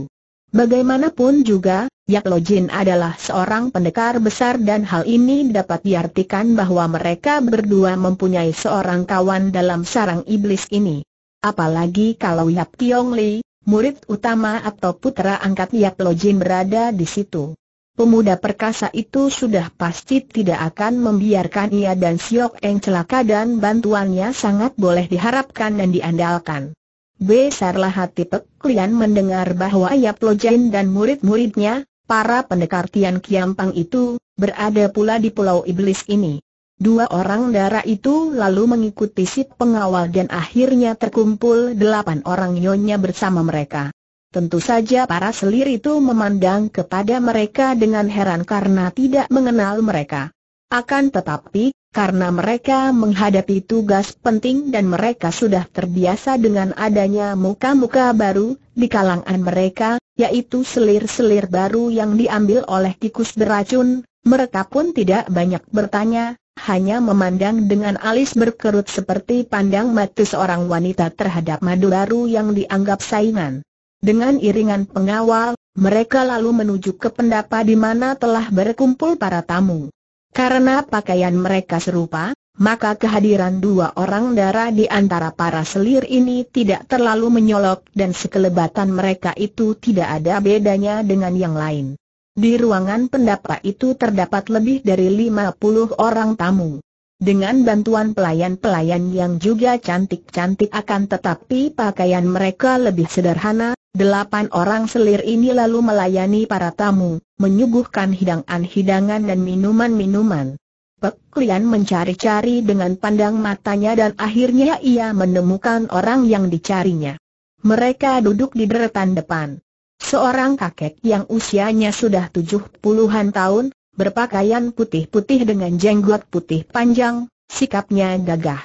Bagaimanapun juga, Yak Jin adalah seorang pendekar besar dan hal ini dapat diartikan bahwa mereka berdua mempunyai seorang kawan dalam sarang iblis ini. Apalagi kalau Yap Tiong Li, murid utama atau putra angkat Yap Jin berada di situ. Pemuda perkasa itu sudah pasti tidak akan membiarkan ia dan Siok Eng celaka dan bantuannya sangat boleh diharapkan dan diandalkan. Besarlah hati Pek Lian mendengar bahwa Yap Jin dan murid-muridnya, para pendekar Tian Kiampang itu, berada pula di Pulau Iblis ini. Dua orang darah itu lalu mengikuti si pengawal dan akhirnya terkumpul delapan orang nyonya bersama mereka. Tentu saja para selir itu memandang kepada mereka dengan heran karena tidak mengenal mereka. Akan tetapi, karena mereka menghadapi tugas penting dan mereka sudah terbiasa dengan adanya muka-muka baru di kalangan mereka, yaitu selir-selir baru yang diambil oleh tikus beracun, mereka pun tidak banyak bertanya, hanya memandang dengan alis berkerut seperti pandang mata seorang wanita terhadap madu baru yang dianggap saingan. Dengan iringan pengawal, mereka lalu menuju ke pendapa di mana telah berkumpul para tamu. Karena pakaian mereka serupa, maka kehadiran dua orang darah di antara para selir ini tidak terlalu menyolok dan sekelebatan mereka itu tidak ada bedanya dengan yang lain. Di ruangan pendapa itu terdapat lebih dari 50 orang tamu. Dengan bantuan pelayan-pelayan yang juga cantik-cantik akan tetapi pakaian mereka lebih sederhana, delapan orang selir ini lalu melayani para tamu, menyuguhkan hidangan-hidangan dan minuman-minuman. Peklian mencari-cari dengan pandang matanya dan akhirnya ia menemukan orang yang dicarinya. Mereka duduk di deretan depan. Seorang kakek yang usianya sudah tujuh puluhan tahun, berpakaian putih-putih dengan jenggot putih panjang, sikapnya gagah.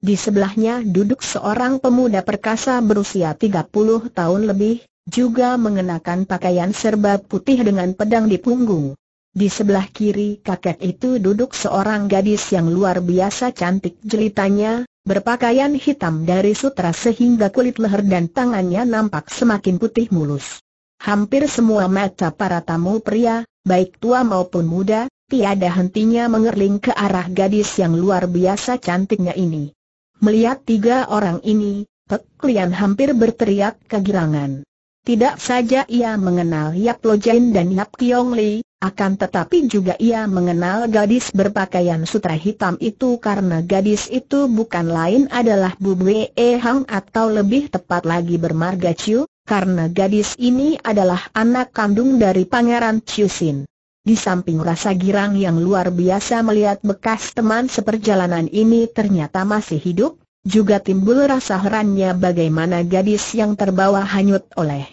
Di sebelahnya duduk seorang pemuda perkasa berusia 30 tahun lebih, juga mengenakan pakaian serba putih dengan pedang di punggung. Di sebelah kiri kakek itu duduk seorang gadis yang luar biasa cantik jelitanya, berpakaian hitam dari sutra sehingga kulit leher dan tangannya nampak semakin putih mulus. Hampir semua mata para tamu pria, baik tua maupun muda, tiada hentinya mengerling ke arah gadis yang luar biasa cantiknya ini. Melihat tiga orang ini, Pek Lian hampir berteriak kegirangan. Tidak saja ia mengenal Yap Lo Jain dan Yap Kiong Li, akan tetapi juga ia mengenal gadis berpakaian sutra hitam itu karena gadis itu bukan lain adalah Bu Bwe Hang atau lebih tepat lagi bermarga Chiu, karena gadis ini adalah anak kandung dari Pangeran Chusin. Di samping rasa girang yang luar biasa melihat bekas teman seperjalanan ini ternyata masih hidup, juga timbul rasa herannya bagaimana gadis yang terbawa hanyut oleh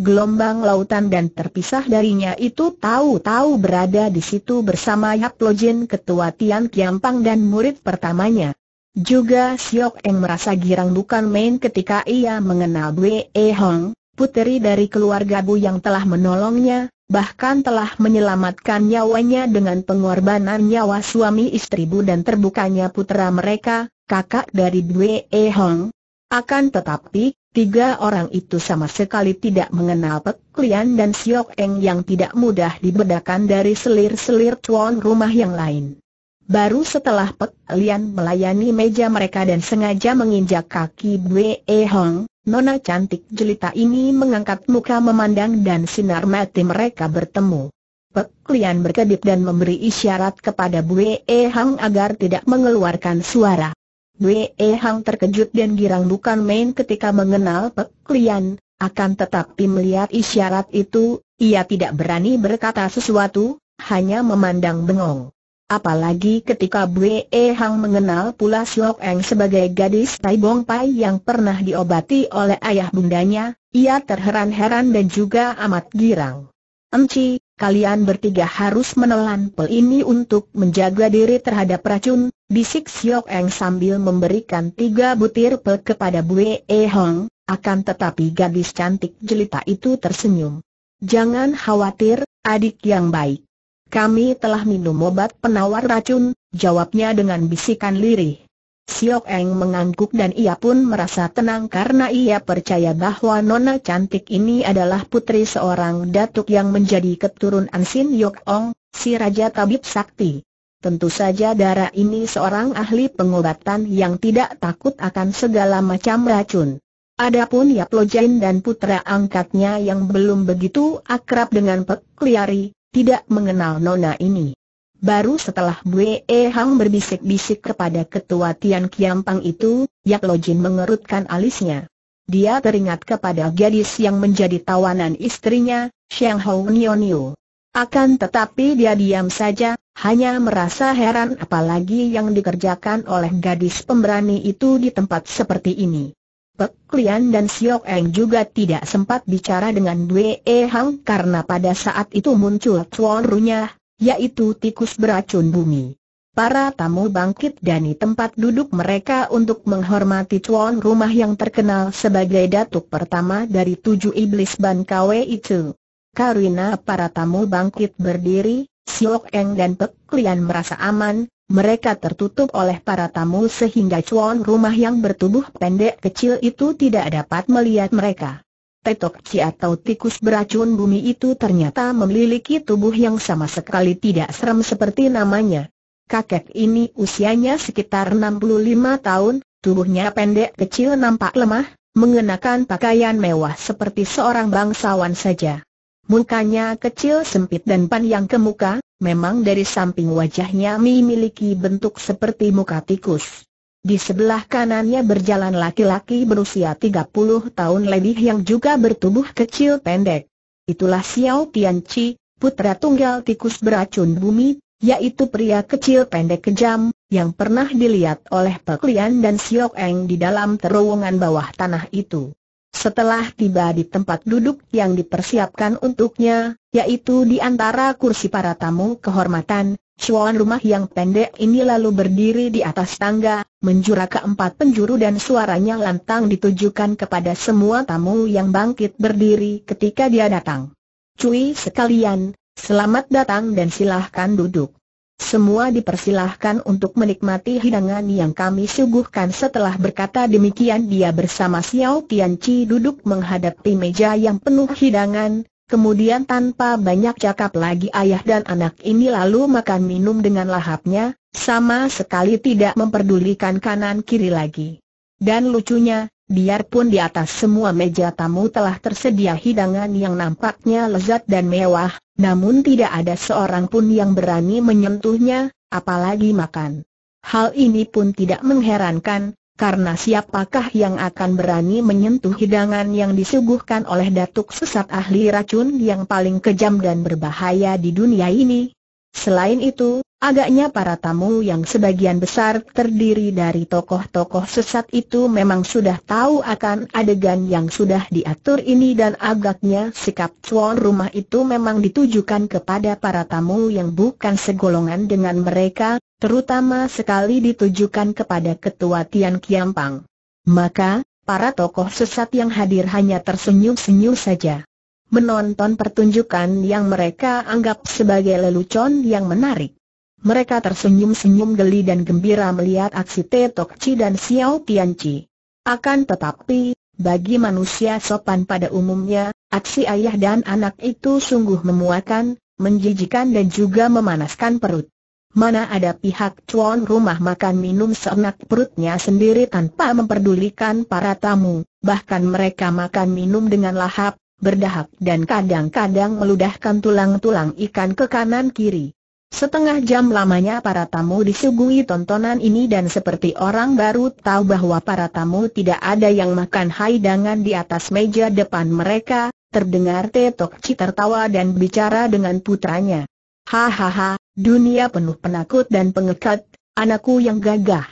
gelombang lautan dan terpisah darinya itu tahu-tahu berada di situ bersama Yap Lojin ketua Tian Kiampang dan murid pertamanya. Juga Siok Eng merasa girang bukan main ketika ia mengenal Wei Hong, puteri dari keluarga Bu yang telah menolongnya, bahkan telah menyelamatkan nyawanya dengan pengorbanan nyawa suami istri Bu dan terbukanya putra mereka, kakak dari Dwe E Hong. Akan tetapi, tiga orang itu sama sekali tidak mengenal Pek Lian dan Siok Eng yang tidak mudah dibedakan dari selir-selir tuan rumah yang lain. Baru setelah Pek Lian melayani meja mereka dan sengaja menginjak kaki Dwe E Hong, Nona cantik jelita ini mengangkat muka memandang dan sinar mati mereka bertemu. Peklian berkedip dan memberi isyarat kepada Bue e Hang agar tidak mengeluarkan suara. Bue e Hang terkejut dan girang bukan main ketika mengenal Peklian, akan tetapi melihat isyarat itu, ia tidak berani berkata sesuatu, hanya memandang bengong. Apalagi ketika Bwe Hang mengenal pula Siok Eng sebagai gadis Tai Bong Pai yang pernah diobati oleh ayah bundanya, ia terheran-heran dan juga amat girang. Enci, kalian bertiga harus menelan pel ini untuk menjaga diri terhadap racun, bisik Siok Eng sambil memberikan tiga butir pel kepada Bwe Hang, akan tetapi gadis cantik jelita itu tersenyum. Jangan khawatir, adik yang baik. Kami telah minum obat penawar racun, jawabnya dengan bisikan lirih. Siok Eng mengangguk dan ia pun merasa tenang karena ia percaya bahwa Nona Cantik ini adalah putri seorang datuk yang menjadi keturunan Sin Yok Ong, si Raja Tabib Sakti. Tentu saja darah ini seorang ahli pengobatan yang tidak takut akan segala macam racun. Adapun Yap Lo Jain dan putra angkatnya yang belum begitu akrab dengan Pek Liari, tidak mengenal nona ini. Baru setelah Bue Hang berbisik-bisik kepada ketua Tian Kiampang itu, Yak Jin mengerutkan alisnya. Dia teringat kepada gadis yang menjadi tawanan istrinya, Xiang Hou Nio. Akan tetapi dia diam saja, hanya merasa heran apalagi yang dikerjakan oleh gadis pemberani itu di tempat seperti ini. Pek Klian dan Siok Eng juga tidak sempat bicara dengan Dwe E Hang karena pada saat itu muncul tuan runya, yaitu tikus beracun bumi. Para tamu bangkit dari tempat duduk mereka untuk menghormati tuan rumah yang terkenal sebagai datuk pertama dari tujuh iblis Ban Kwe itu. Karina, para tamu bangkit berdiri, Siok Eng dan Pek Klian merasa aman, mereka tertutup oleh para tamu sehingga cuan rumah yang bertubuh pendek kecil itu tidak dapat melihat mereka. Tetokci atau tikus beracun bumi itu ternyata memiliki tubuh yang sama sekali tidak serem seperti namanya. Kakek ini usianya sekitar 65 tahun, tubuhnya pendek kecil nampak lemah, mengenakan pakaian mewah seperti seorang bangsawan saja. Mukanya kecil sempit dan panjang ke kemuka, Memang dari samping wajahnya Mi memiliki bentuk seperti muka tikus. Di sebelah kanannya berjalan laki-laki berusia 30 tahun lebih yang juga bertubuh kecil pendek. Itulah Xiao Tianci, putra tunggal tikus beracun bumi, yaitu pria kecil pendek kejam, yang pernah dilihat oleh Lian dan Siok Eng di dalam terowongan bawah tanah itu. Setelah tiba di tempat duduk yang dipersiapkan untuknya, yaitu di antara kursi para tamu kehormatan, Suan rumah yang pendek ini lalu berdiri di atas tangga, menjura ke empat penjuru dan suaranya lantang ditujukan kepada semua tamu yang bangkit berdiri ketika dia datang. Cui sekalian, selamat datang dan silahkan duduk. Semua dipersilahkan untuk menikmati hidangan yang kami suguhkan Setelah berkata demikian dia bersama Xiao Tianci duduk menghadapi meja yang penuh hidangan Kemudian tanpa banyak cakap lagi ayah dan anak ini lalu makan minum dengan lahapnya Sama sekali tidak memperdulikan kanan kiri lagi Dan lucunya, biarpun di atas semua meja tamu telah tersedia hidangan yang nampaknya lezat dan mewah namun tidak ada seorang pun yang berani menyentuhnya, apalagi makan. Hal ini pun tidak mengherankan, karena siapakah yang akan berani menyentuh hidangan yang disuguhkan oleh datuk sesat ahli racun yang paling kejam dan berbahaya di dunia ini? Selain itu, Agaknya para tamu yang sebagian besar terdiri dari tokoh-tokoh sesat itu memang sudah tahu akan adegan yang sudah diatur ini dan agaknya sikap cuan rumah itu memang ditujukan kepada para tamu yang bukan segolongan dengan mereka, terutama sekali ditujukan kepada ketua Tian Kiampang. Maka, para tokoh sesat yang hadir hanya tersenyum-senyum saja. Menonton pertunjukan yang mereka anggap sebagai lelucon yang menarik. Mereka tersenyum-senyum geli dan gembira melihat aksi Tetok Chi dan Xiao Tianci. Akan tetapi, bagi manusia sopan pada umumnya, aksi ayah dan anak itu sungguh memuakan, menjijikan dan juga memanaskan perut. Mana ada pihak cuan rumah makan minum seenak perutnya sendiri tanpa memperdulikan para tamu, bahkan mereka makan minum dengan lahap, berdahak dan kadang-kadang meludahkan tulang-tulang ikan ke kanan kiri. Setengah jam lamanya para tamu disuguhi tontonan ini dan seperti orang baru tahu bahwa para tamu tidak ada yang makan hidangan di atas meja depan mereka, terdengar Tetok Ci tertawa dan bicara dengan putranya. Hahaha, dunia penuh penakut dan pengecut. anakku yang gagah.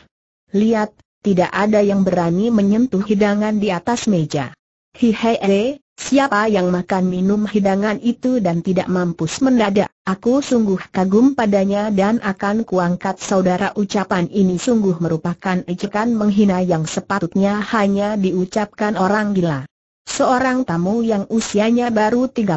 Lihat, tidak ada yang berani menyentuh hidangan di atas meja. Hihehe, eh, siapa yang makan minum hidangan itu dan tidak mampus mendadak, aku sungguh kagum padanya dan akan kuangkat saudara ucapan ini sungguh merupakan ejekan menghina yang sepatutnya hanya diucapkan orang gila. Seorang tamu yang usianya baru 30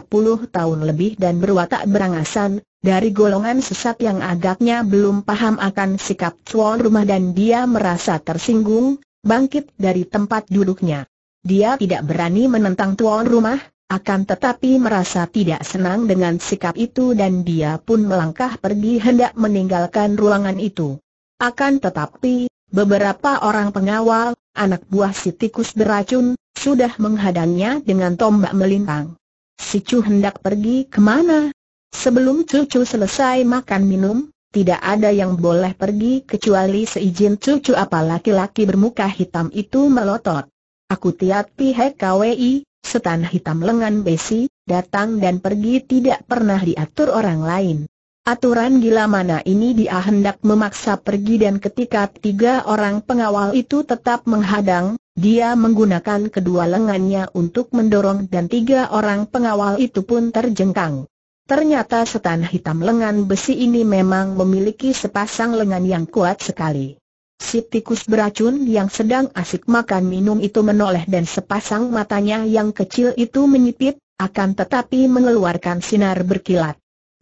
tahun lebih dan berwatak berangasan, dari golongan sesat yang agaknya belum paham akan sikap tuan rumah dan dia merasa tersinggung, bangkit dari tempat duduknya. Dia tidak berani menentang tuan rumah, akan tetapi merasa tidak senang dengan sikap itu dan dia pun melangkah pergi hendak meninggalkan ruangan itu. Akan tetapi, beberapa orang pengawal, anak buah si tikus beracun, sudah menghadangnya dengan tombak melintang. Si Chu hendak pergi kemana? Sebelum cucu selesai makan minum, tidak ada yang boleh pergi kecuali seizin cucu apa laki-laki bermuka hitam itu melotot. Aku tiat pihak KWI, setan hitam lengan besi, datang dan pergi tidak pernah diatur orang lain. Aturan gila mana ini dia hendak memaksa pergi dan ketika tiga orang pengawal itu tetap menghadang, dia menggunakan kedua lengannya untuk mendorong dan tiga orang pengawal itu pun terjengkang. Ternyata setan hitam lengan besi ini memang memiliki sepasang lengan yang kuat sekali. Si tikus beracun yang sedang asik makan minum itu menoleh dan sepasang matanya yang kecil itu menyipit, akan tetapi mengeluarkan sinar berkilat.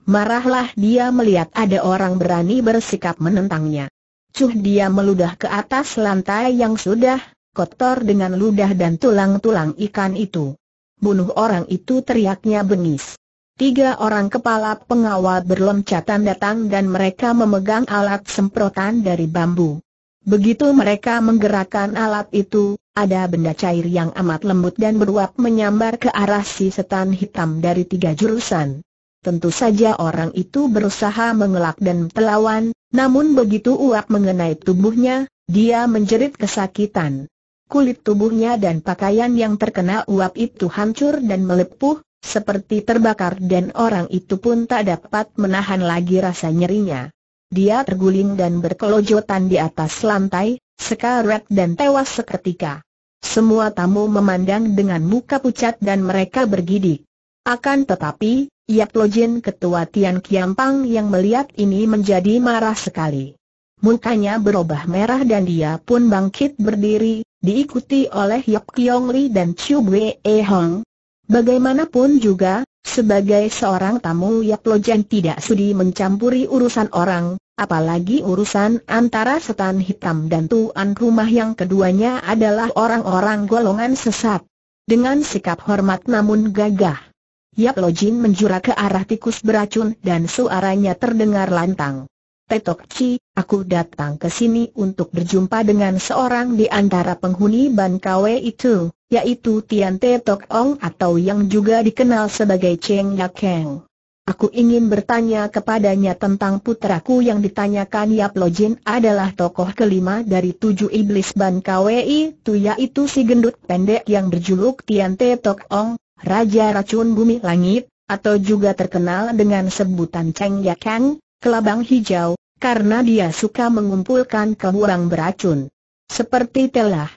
Marahlah dia melihat ada orang berani bersikap menentangnya. Cuh dia meludah ke atas lantai yang sudah kotor dengan ludah dan tulang-tulang ikan itu. Bunuh orang itu teriaknya bengis. Tiga orang kepala pengawal berloncatan datang dan mereka memegang alat semprotan dari bambu. Begitu mereka menggerakkan alat itu, ada benda cair yang amat lembut dan beruap menyambar ke arah si setan hitam dari tiga jurusan. Tentu saja orang itu berusaha mengelak dan melawan, namun begitu uap mengenai tubuhnya, dia menjerit kesakitan. Kulit tubuhnya dan pakaian yang terkena uap itu hancur dan melepuh, seperti terbakar dan orang itu pun tak dapat menahan lagi rasa nyerinya. Dia terguling dan berkelojotan di atas lantai, sekarat dan tewas seketika. Semua tamu memandang dengan muka pucat dan mereka bergidik. Akan tetapi, Yap Lojin ketua Tian Kiampang yang melihat ini menjadi marah sekali. Mukanya berubah merah dan dia pun bangkit berdiri, diikuti oleh Yap Kiong Li dan Chiu Wei Hong, Bagaimanapun juga, sebagai seorang tamu Yap Lojan tidak sudi mencampuri urusan orang, apalagi urusan antara setan hitam dan tuan rumah yang keduanya adalah orang-orang golongan sesat. Dengan sikap hormat namun gagah, Yap Lojin menjura ke arah tikus beracun dan suaranya terdengar lantang. Tetok Chi, Aku datang ke sini untuk berjumpa dengan seorang di antara penghuni Ban Kwe itu, yaitu Tian Te Tok Ong atau yang juga dikenal sebagai Cheng Yak Kang. Aku ingin bertanya kepadanya tentang putraku yang ditanyakan Yap Lo Jin adalah tokoh kelima dari tujuh iblis Ban Kwe itu yaitu si gendut pendek yang berjuluk Tian Te Tok Ong, Raja Racun Bumi Langit, atau juga terkenal dengan sebutan Cheng Yak Kang, Kelabang Hijau, karena dia suka mengumpulkan kehuang beracun. Seperti telah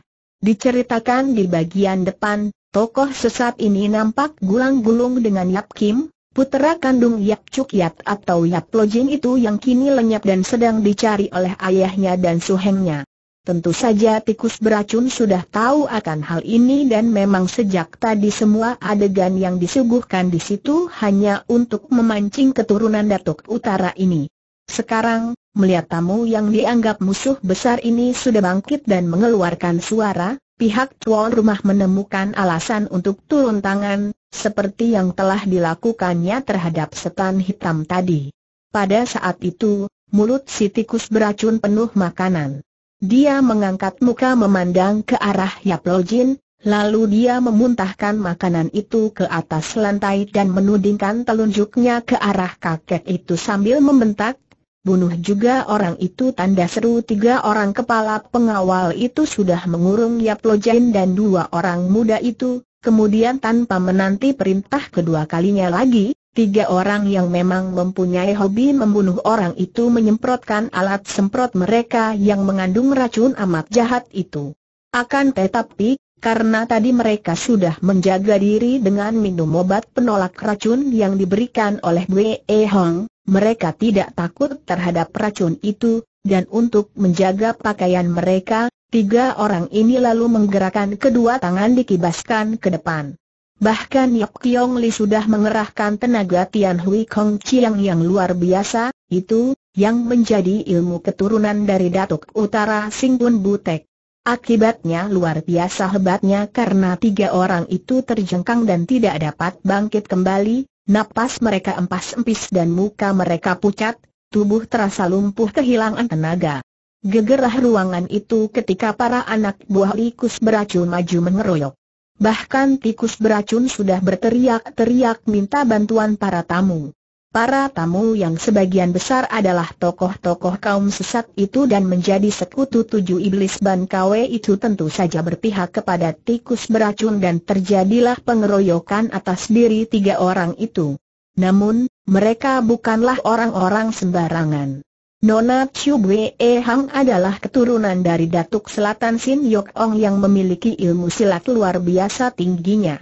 diceritakan di bagian depan, tokoh sesat ini nampak gulang-gulung dengan Yap Kim, putera kandung Yap Chuk Yat atau Yap Lojin itu yang kini lenyap dan sedang dicari oleh ayahnya dan suhengnya. Tentu saja tikus beracun sudah tahu akan hal ini dan memang sejak tadi semua adegan yang disuguhkan di situ hanya untuk memancing keturunan Datuk Utara ini. Sekarang, melihat tamu yang dianggap musuh besar ini sudah bangkit dan mengeluarkan suara, pihak tuan rumah menemukan alasan untuk turun tangan, seperti yang telah dilakukannya terhadap setan hitam tadi. Pada saat itu, mulut si tikus beracun penuh makanan. Dia mengangkat muka memandang ke arah Yap lalu dia memuntahkan makanan itu ke atas lantai dan menudingkan telunjuknya ke arah kakek itu sambil membentak, Bunuh juga orang itu tanda seru tiga orang kepala pengawal itu sudah mengurung Yap Lo Jin dan dua orang muda itu, kemudian tanpa menanti perintah kedua kalinya lagi, tiga orang yang memang mempunyai hobi membunuh orang itu menyemprotkan alat semprot mereka yang mengandung racun amat jahat itu. Akan tetapi, karena tadi mereka sudah menjaga diri dengan minum obat penolak racun yang diberikan oleh E Hong, mereka tidak takut terhadap racun itu, dan untuk menjaga pakaian mereka, tiga orang ini lalu menggerakkan kedua tangan dikibaskan ke depan. Bahkan Yok Kiong Li sudah mengerahkan tenaga Tian Hui Kong Chiang yang luar biasa, itu, yang menjadi ilmu keturunan dari Datuk Utara Singpun Butek. Akibatnya luar biasa hebatnya karena tiga orang itu terjengkang dan tidak dapat bangkit kembali, Napas mereka empas-empis dan muka mereka pucat, tubuh terasa lumpuh kehilangan tenaga. Gegerah ruangan itu ketika para anak buah tikus beracun maju mengeroyok. Bahkan tikus beracun sudah berteriak-teriak minta bantuan para tamu. Para tamu yang sebagian besar adalah tokoh-tokoh kaum sesat itu dan menjadi sekutu tujuh iblis Ban Kwe itu tentu saja berpihak kepada tikus beracun dan terjadilah pengeroyokan atas diri tiga orang itu. Namun, mereka bukanlah orang-orang sembarangan. Nona Chiu Bwe Hang adalah keturunan dari Datuk Selatan Sin Yok Ong yang memiliki ilmu silat luar biasa tingginya.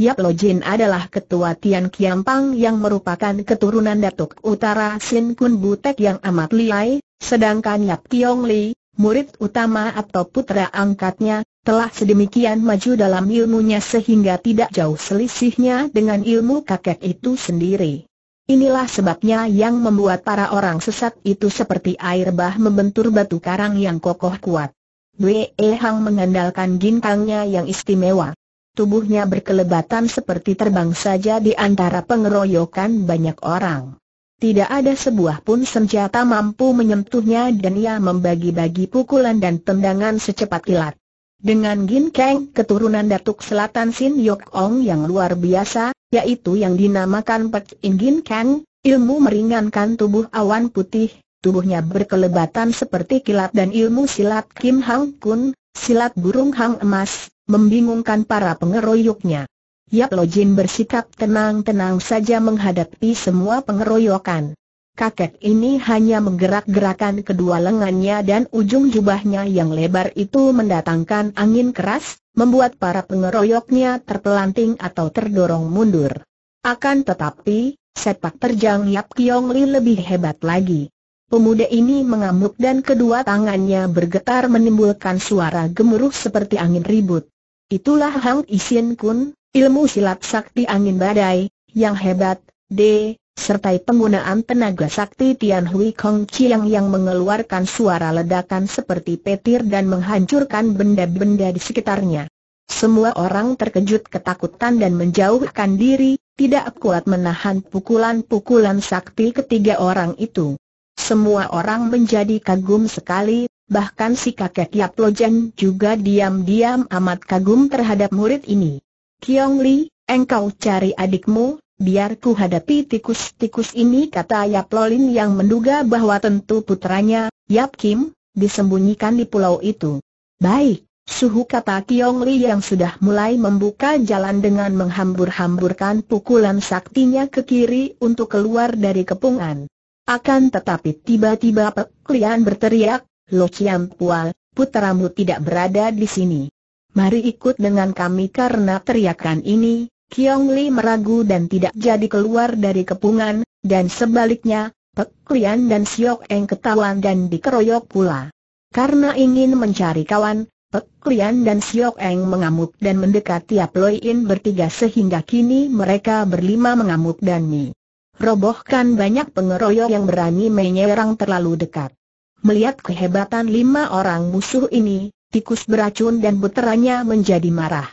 Yap Lo Jin adalah ketua Tian Kiampang yang merupakan keturunan Datuk Utara Sin Kun Butek yang amat liai, sedangkan Yap Tiong Li, murid utama atau putra angkatnya, telah sedemikian maju dalam ilmunya sehingga tidak jauh selisihnya dengan ilmu kakek itu sendiri. Inilah sebabnya yang membuat para orang sesat itu seperti air bah membentur batu karang yang kokoh kuat. Wei Hang mengandalkan ginkangnya yang istimewa tubuhnya berkelebatan seperti terbang saja di antara pengeroyokan banyak orang. Tidak ada sebuah pun senjata mampu menyentuhnya dan ia membagi-bagi pukulan dan tendangan secepat kilat. Dengan Gin Kang, keturunan Datuk Selatan Sin Yok Ong yang luar biasa, yaitu yang dinamakan Pek In Gin Kang, ilmu meringankan tubuh awan putih, tubuhnya berkelebatan seperti kilat dan ilmu silat Kim Hang Kun, silat burung hang emas, membingungkan para pengeroyoknya. Yap Lo Jin bersikap tenang-tenang saja menghadapi semua pengeroyokan. Kakek ini hanya menggerak-gerakan kedua lengannya dan ujung jubahnya yang lebar itu mendatangkan angin keras, membuat para pengeroyoknya terpelanting atau terdorong mundur. Akan tetapi, sepak terjang Yap Kiong Li lebih hebat lagi. Pemuda ini mengamuk dan kedua tangannya bergetar menimbulkan suara gemuruh seperti angin ribut. Itulah Hang Isin Kun, ilmu silat sakti angin badai, yang hebat, D, serta penggunaan tenaga sakti Tian Hui Kong Chiang yang mengeluarkan suara ledakan seperti petir dan menghancurkan benda-benda di sekitarnya. Semua orang terkejut ketakutan dan menjauhkan diri, tidak kuat menahan pukulan-pukulan sakti ketiga orang itu. Semua orang menjadi kagum sekali, bahkan si kakek Yap Lojen juga diam-diam amat kagum terhadap murid ini. Kiong Li, engkau cari adikmu, biar ku hadapi tikus-tikus ini kata Yap Lolin yang menduga bahwa tentu putranya, Yap Kim, disembunyikan di pulau itu. Baik, suhu kata Kiong Li yang sudah mulai membuka jalan dengan menghambur-hamburkan pukulan saktinya ke kiri untuk keluar dari kepungan. Akan tetapi tiba-tiba Pek berteriak, Lo Chiam Pual, puteramu tidak berada di sini. Mari ikut dengan kami karena teriakan ini, Kiong Li meragu dan tidak jadi keluar dari kepungan, dan sebaliknya, Pek Lian dan Siok Eng ketahuan dan dikeroyok pula. Karena ingin mencari kawan, Pek Lian dan Siok Eng mengamuk dan mendekati Ap Loi In bertiga sehingga kini mereka berlima mengamuk dan mi. Robohkan banyak pengeroyok yang berani menyerang terlalu dekat. Melihat kehebatan lima orang musuh ini, tikus beracun dan buteranya menjadi marah.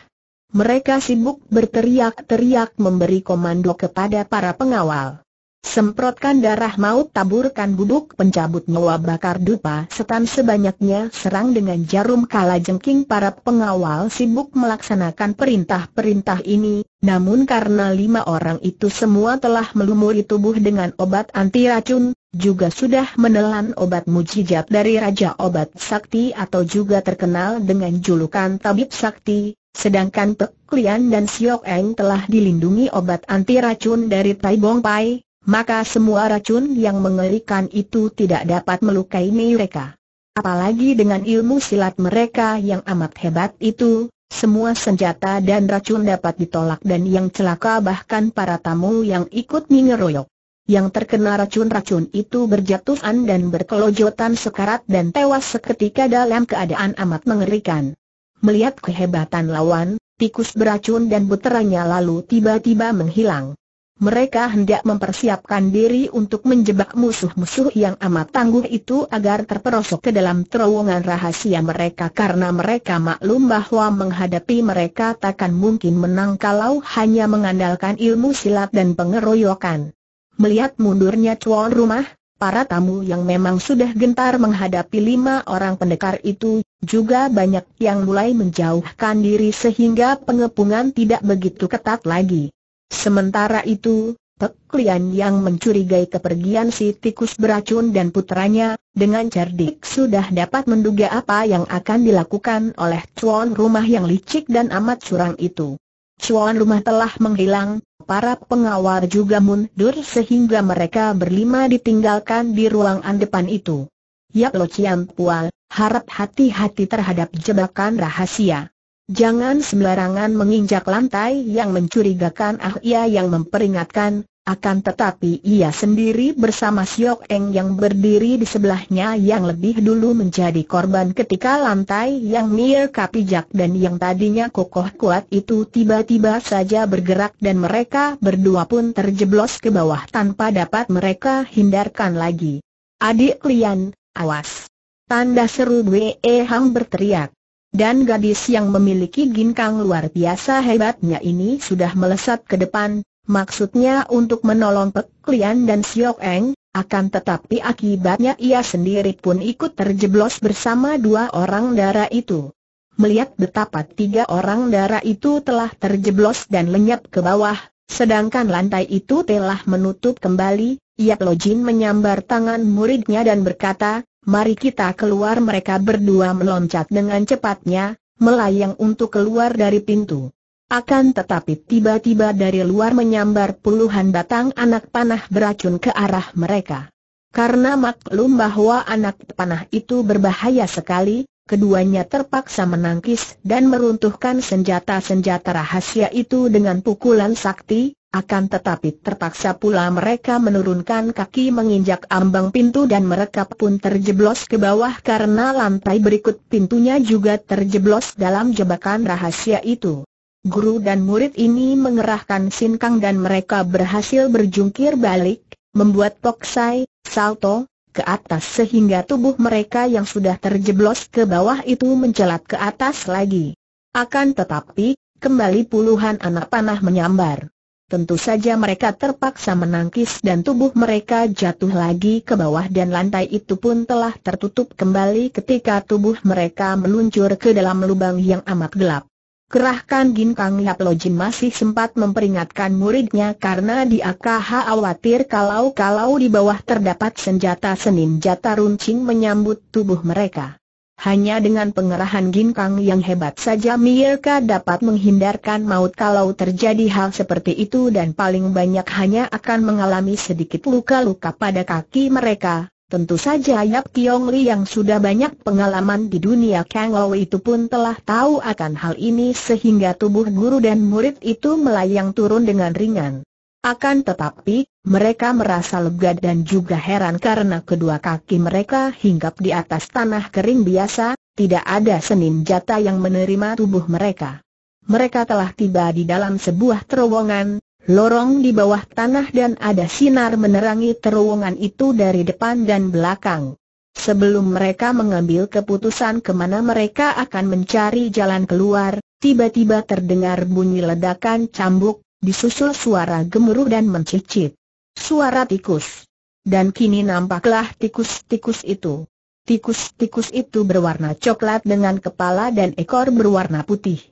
Mereka sibuk berteriak-teriak memberi komando kepada para pengawal. Semprotkan darah maut taburkan buduk pencabut nyawa bakar dupa setan sebanyaknya serang dengan jarum kala jengking para pengawal sibuk melaksanakan perintah-perintah ini, namun karena lima orang itu semua telah melumuri tubuh dengan obat anti racun, juga sudah menelan obat mujijat dari Raja Obat Sakti atau juga terkenal dengan julukan Tabib Sakti, sedangkan Pek Lian dan Siok Eng telah dilindungi obat anti racun dari Tai Bong Pai, maka semua racun yang mengerikan itu tidak dapat melukai mereka. Apalagi dengan ilmu silat mereka yang amat hebat itu, semua senjata dan racun dapat ditolak dan yang celaka bahkan para tamu yang ikut mengeroyok yang terkena racun-racun itu berjatuhan dan berkelojotan sekarat dan tewas seketika dalam keadaan amat mengerikan. Melihat kehebatan lawan, tikus beracun dan buteranya lalu tiba-tiba menghilang. Mereka hendak mempersiapkan diri untuk menjebak musuh-musuh yang amat tangguh itu agar terperosok ke dalam terowongan rahasia mereka karena mereka maklum bahwa menghadapi mereka takkan mungkin menang kalau hanya mengandalkan ilmu silat dan pengeroyokan. Melihat mundurnya tuan rumah, para tamu yang memang sudah gentar menghadapi lima orang pendekar itu, juga banyak yang mulai menjauhkan diri sehingga pengepungan tidak begitu ketat lagi. Sementara itu, Peklian yang mencurigai kepergian si tikus beracun dan putranya, dengan cerdik sudah dapat menduga apa yang akan dilakukan oleh tuan rumah yang licik dan amat curang itu. Cuan rumah telah menghilang, para pengawal juga mundur sehingga mereka berlima ditinggalkan di ruangan depan itu. Yap Lo Chiam Pual, harap hati-hati terhadap jebakan rahasia. Jangan sembarangan menginjak lantai yang mencurigakan Ah Ia yang memperingatkan, akan tetapi ia sendiri bersama Siok Eng yang berdiri di sebelahnya yang lebih dulu menjadi korban ketika lantai yang Mirka pijak dan yang tadinya kokoh kuat itu tiba-tiba saja bergerak dan mereka berdua pun terjeblos ke bawah tanpa dapat mereka hindarkan lagi. Adik Lian, awas! Tanda seru Wei Hang berteriak. Dan gadis yang memiliki ginkang luar biasa hebatnya ini sudah melesat ke depan, Maksudnya untuk menolong Pek Lian dan Siok Eng, akan tetapi akibatnya ia sendiri pun ikut terjeblos bersama dua orang darah itu. Melihat betapa tiga orang darah itu telah terjeblos dan lenyap ke bawah, sedangkan lantai itu telah menutup kembali, Yap Lojin menyambar tangan muridnya dan berkata, Mari kita keluar mereka berdua meloncat dengan cepatnya, melayang untuk keluar dari pintu. Akan tetapi tiba-tiba dari luar menyambar puluhan batang anak panah beracun ke arah mereka. Karena maklum bahwa anak panah itu berbahaya sekali, keduanya terpaksa menangkis dan meruntuhkan senjata-senjata rahasia itu dengan pukulan sakti, akan tetapi terpaksa pula mereka menurunkan kaki menginjak ambang pintu dan mereka pun terjeblos ke bawah karena lantai berikut pintunya juga terjeblos dalam jebakan rahasia itu. Guru dan murid ini mengerahkan sinkang dan mereka berhasil berjungkir balik, membuat poksai, salto, ke atas sehingga tubuh mereka yang sudah terjeblos ke bawah itu mencelat ke atas lagi. Akan tetapi, kembali puluhan anak panah menyambar. Tentu saja mereka terpaksa menangkis dan tubuh mereka jatuh lagi ke bawah dan lantai itu pun telah tertutup kembali ketika tubuh mereka meluncur ke dalam lubang yang amat gelap. Kerahkan Gin Ginkang Jin masih sempat memperingatkan muridnya karena dia khawatir kalau-kalau di bawah terdapat senjata senin jata runcing menyambut tubuh mereka. Hanya dengan pengerahan Gin Kang yang hebat saja Mierka dapat menghindarkan maut kalau terjadi hal seperti itu dan paling banyak hanya akan mengalami sedikit luka-luka pada kaki mereka, Tentu saja Yap Kiong Li yang sudah banyak pengalaman di dunia Lo itu pun telah tahu akan hal ini sehingga tubuh guru dan murid itu melayang turun dengan ringan. Akan tetapi, mereka merasa lega dan juga heran karena kedua kaki mereka hinggap di atas tanah kering biasa, tidak ada senin jata yang menerima tubuh mereka. Mereka telah tiba di dalam sebuah terowongan, lorong di bawah tanah dan ada sinar menerangi terowongan itu dari depan dan belakang. Sebelum mereka mengambil keputusan kemana mereka akan mencari jalan keluar, tiba-tiba terdengar bunyi ledakan cambuk, disusul suara gemuruh dan mencicit. Suara tikus. Dan kini nampaklah tikus-tikus itu. Tikus-tikus itu berwarna coklat dengan kepala dan ekor berwarna putih.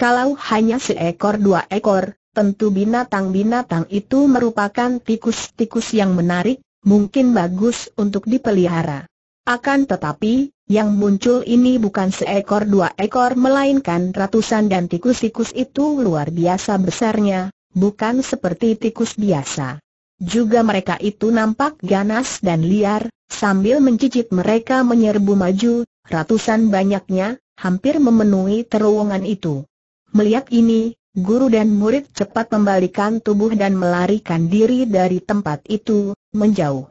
Kalau hanya seekor dua ekor, Tentu binatang-binatang itu merupakan tikus-tikus yang menarik, mungkin bagus untuk dipelihara. Akan tetapi, yang muncul ini bukan seekor dua ekor melainkan ratusan dan tikus-tikus itu luar biasa besarnya, bukan seperti tikus biasa. Juga mereka itu nampak ganas dan liar, sambil mencicit mereka menyerbu maju, ratusan banyaknya, hampir memenuhi terowongan itu. Melihat ini, Guru dan murid cepat membalikan tubuh dan melarikan diri dari tempat itu, menjauh.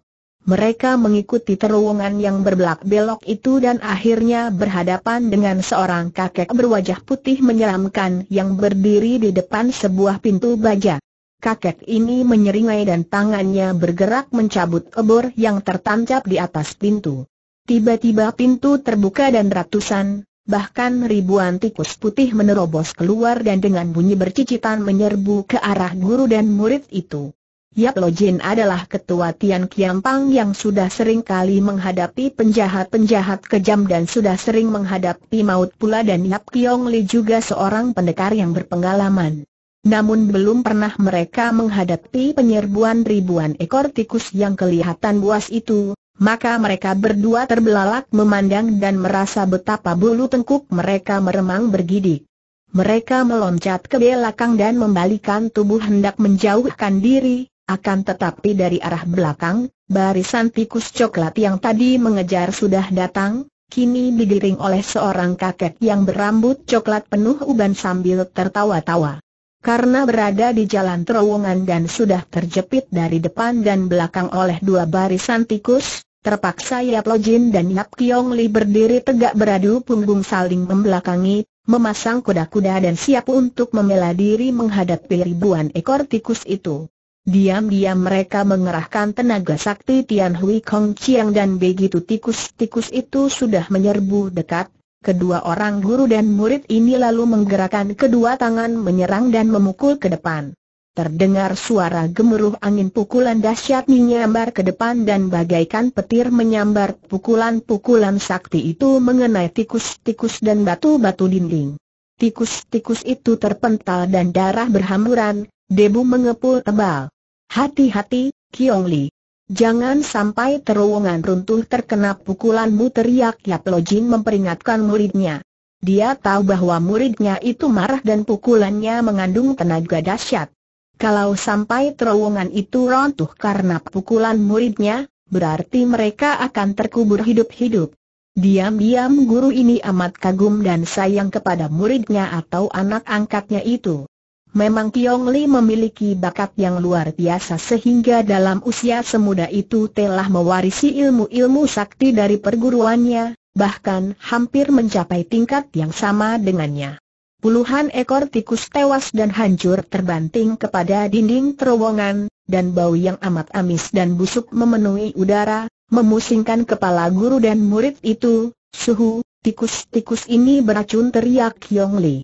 Mereka mengikuti terowongan yang berbelak-belok itu dan akhirnya berhadapan dengan seorang kakek berwajah putih menyeramkan yang berdiri di depan sebuah pintu baja. Kakek ini menyeringai dan tangannya bergerak mencabut obor yang tertancap di atas pintu. Tiba-tiba pintu terbuka dan ratusan, bahkan ribuan tikus putih menerobos keluar dan dengan bunyi bercicitan menyerbu ke arah guru dan murid itu. Yap Lo Jin adalah ketua Tian Pang yang sudah sering kali menghadapi penjahat-penjahat kejam dan sudah sering menghadapi maut pula dan Yap Kiong Li juga seorang pendekar yang berpengalaman. Namun belum pernah mereka menghadapi penyerbuan ribuan ekor tikus yang kelihatan buas itu, maka mereka berdua terbelalak memandang dan merasa betapa bulu tengkuk mereka meremang bergidik. Mereka meloncat ke belakang dan membalikan tubuh hendak menjauhkan diri, akan tetapi dari arah belakang, barisan tikus coklat yang tadi mengejar sudah datang, kini digiring oleh seorang kakek yang berambut coklat penuh uban sambil tertawa-tawa. Karena berada di jalan terowongan dan sudah terjepit dari depan dan belakang oleh dua barisan tikus, Terpaksa Yap Lojin dan Yap Kiong Li berdiri tegak beradu punggung saling membelakangi, memasang kuda-kuda dan siap untuk membela diri menghadapi ribuan ekor tikus itu. Diam-diam mereka mengerahkan tenaga sakti Tian Hui Kong Chiang dan begitu tikus-tikus itu sudah menyerbu dekat, kedua orang guru dan murid ini lalu menggerakkan kedua tangan menyerang dan memukul ke depan. Terdengar suara gemuruh angin pukulan dahsyat menyambar ke depan dan bagaikan petir menyambar pukulan-pukulan sakti itu mengenai tikus-tikus dan batu-batu dinding. Tikus-tikus itu terpental dan darah berhamburan, debu mengepul tebal. Hati-hati, Kiong Li. Jangan sampai terowongan runtuh terkena pukulanmu teriak Yap Jin memperingatkan muridnya. Dia tahu bahwa muridnya itu marah dan pukulannya mengandung tenaga dahsyat. Kalau sampai terowongan itu runtuh karena pukulan muridnya, berarti mereka akan terkubur hidup-hidup. Diam-diam guru ini amat kagum dan sayang kepada muridnya atau anak angkatnya itu. Memang Kiong Li memiliki bakat yang luar biasa sehingga dalam usia semuda itu telah mewarisi ilmu-ilmu sakti dari perguruannya, bahkan hampir mencapai tingkat yang sama dengannya. Puluhan ekor tikus tewas dan hancur terbanting kepada dinding terowongan, dan bau yang amat amis dan busuk memenuhi udara, memusingkan kepala guru dan murid itu. Suhu, tikus-tikus ini beracun teriak Yong Li.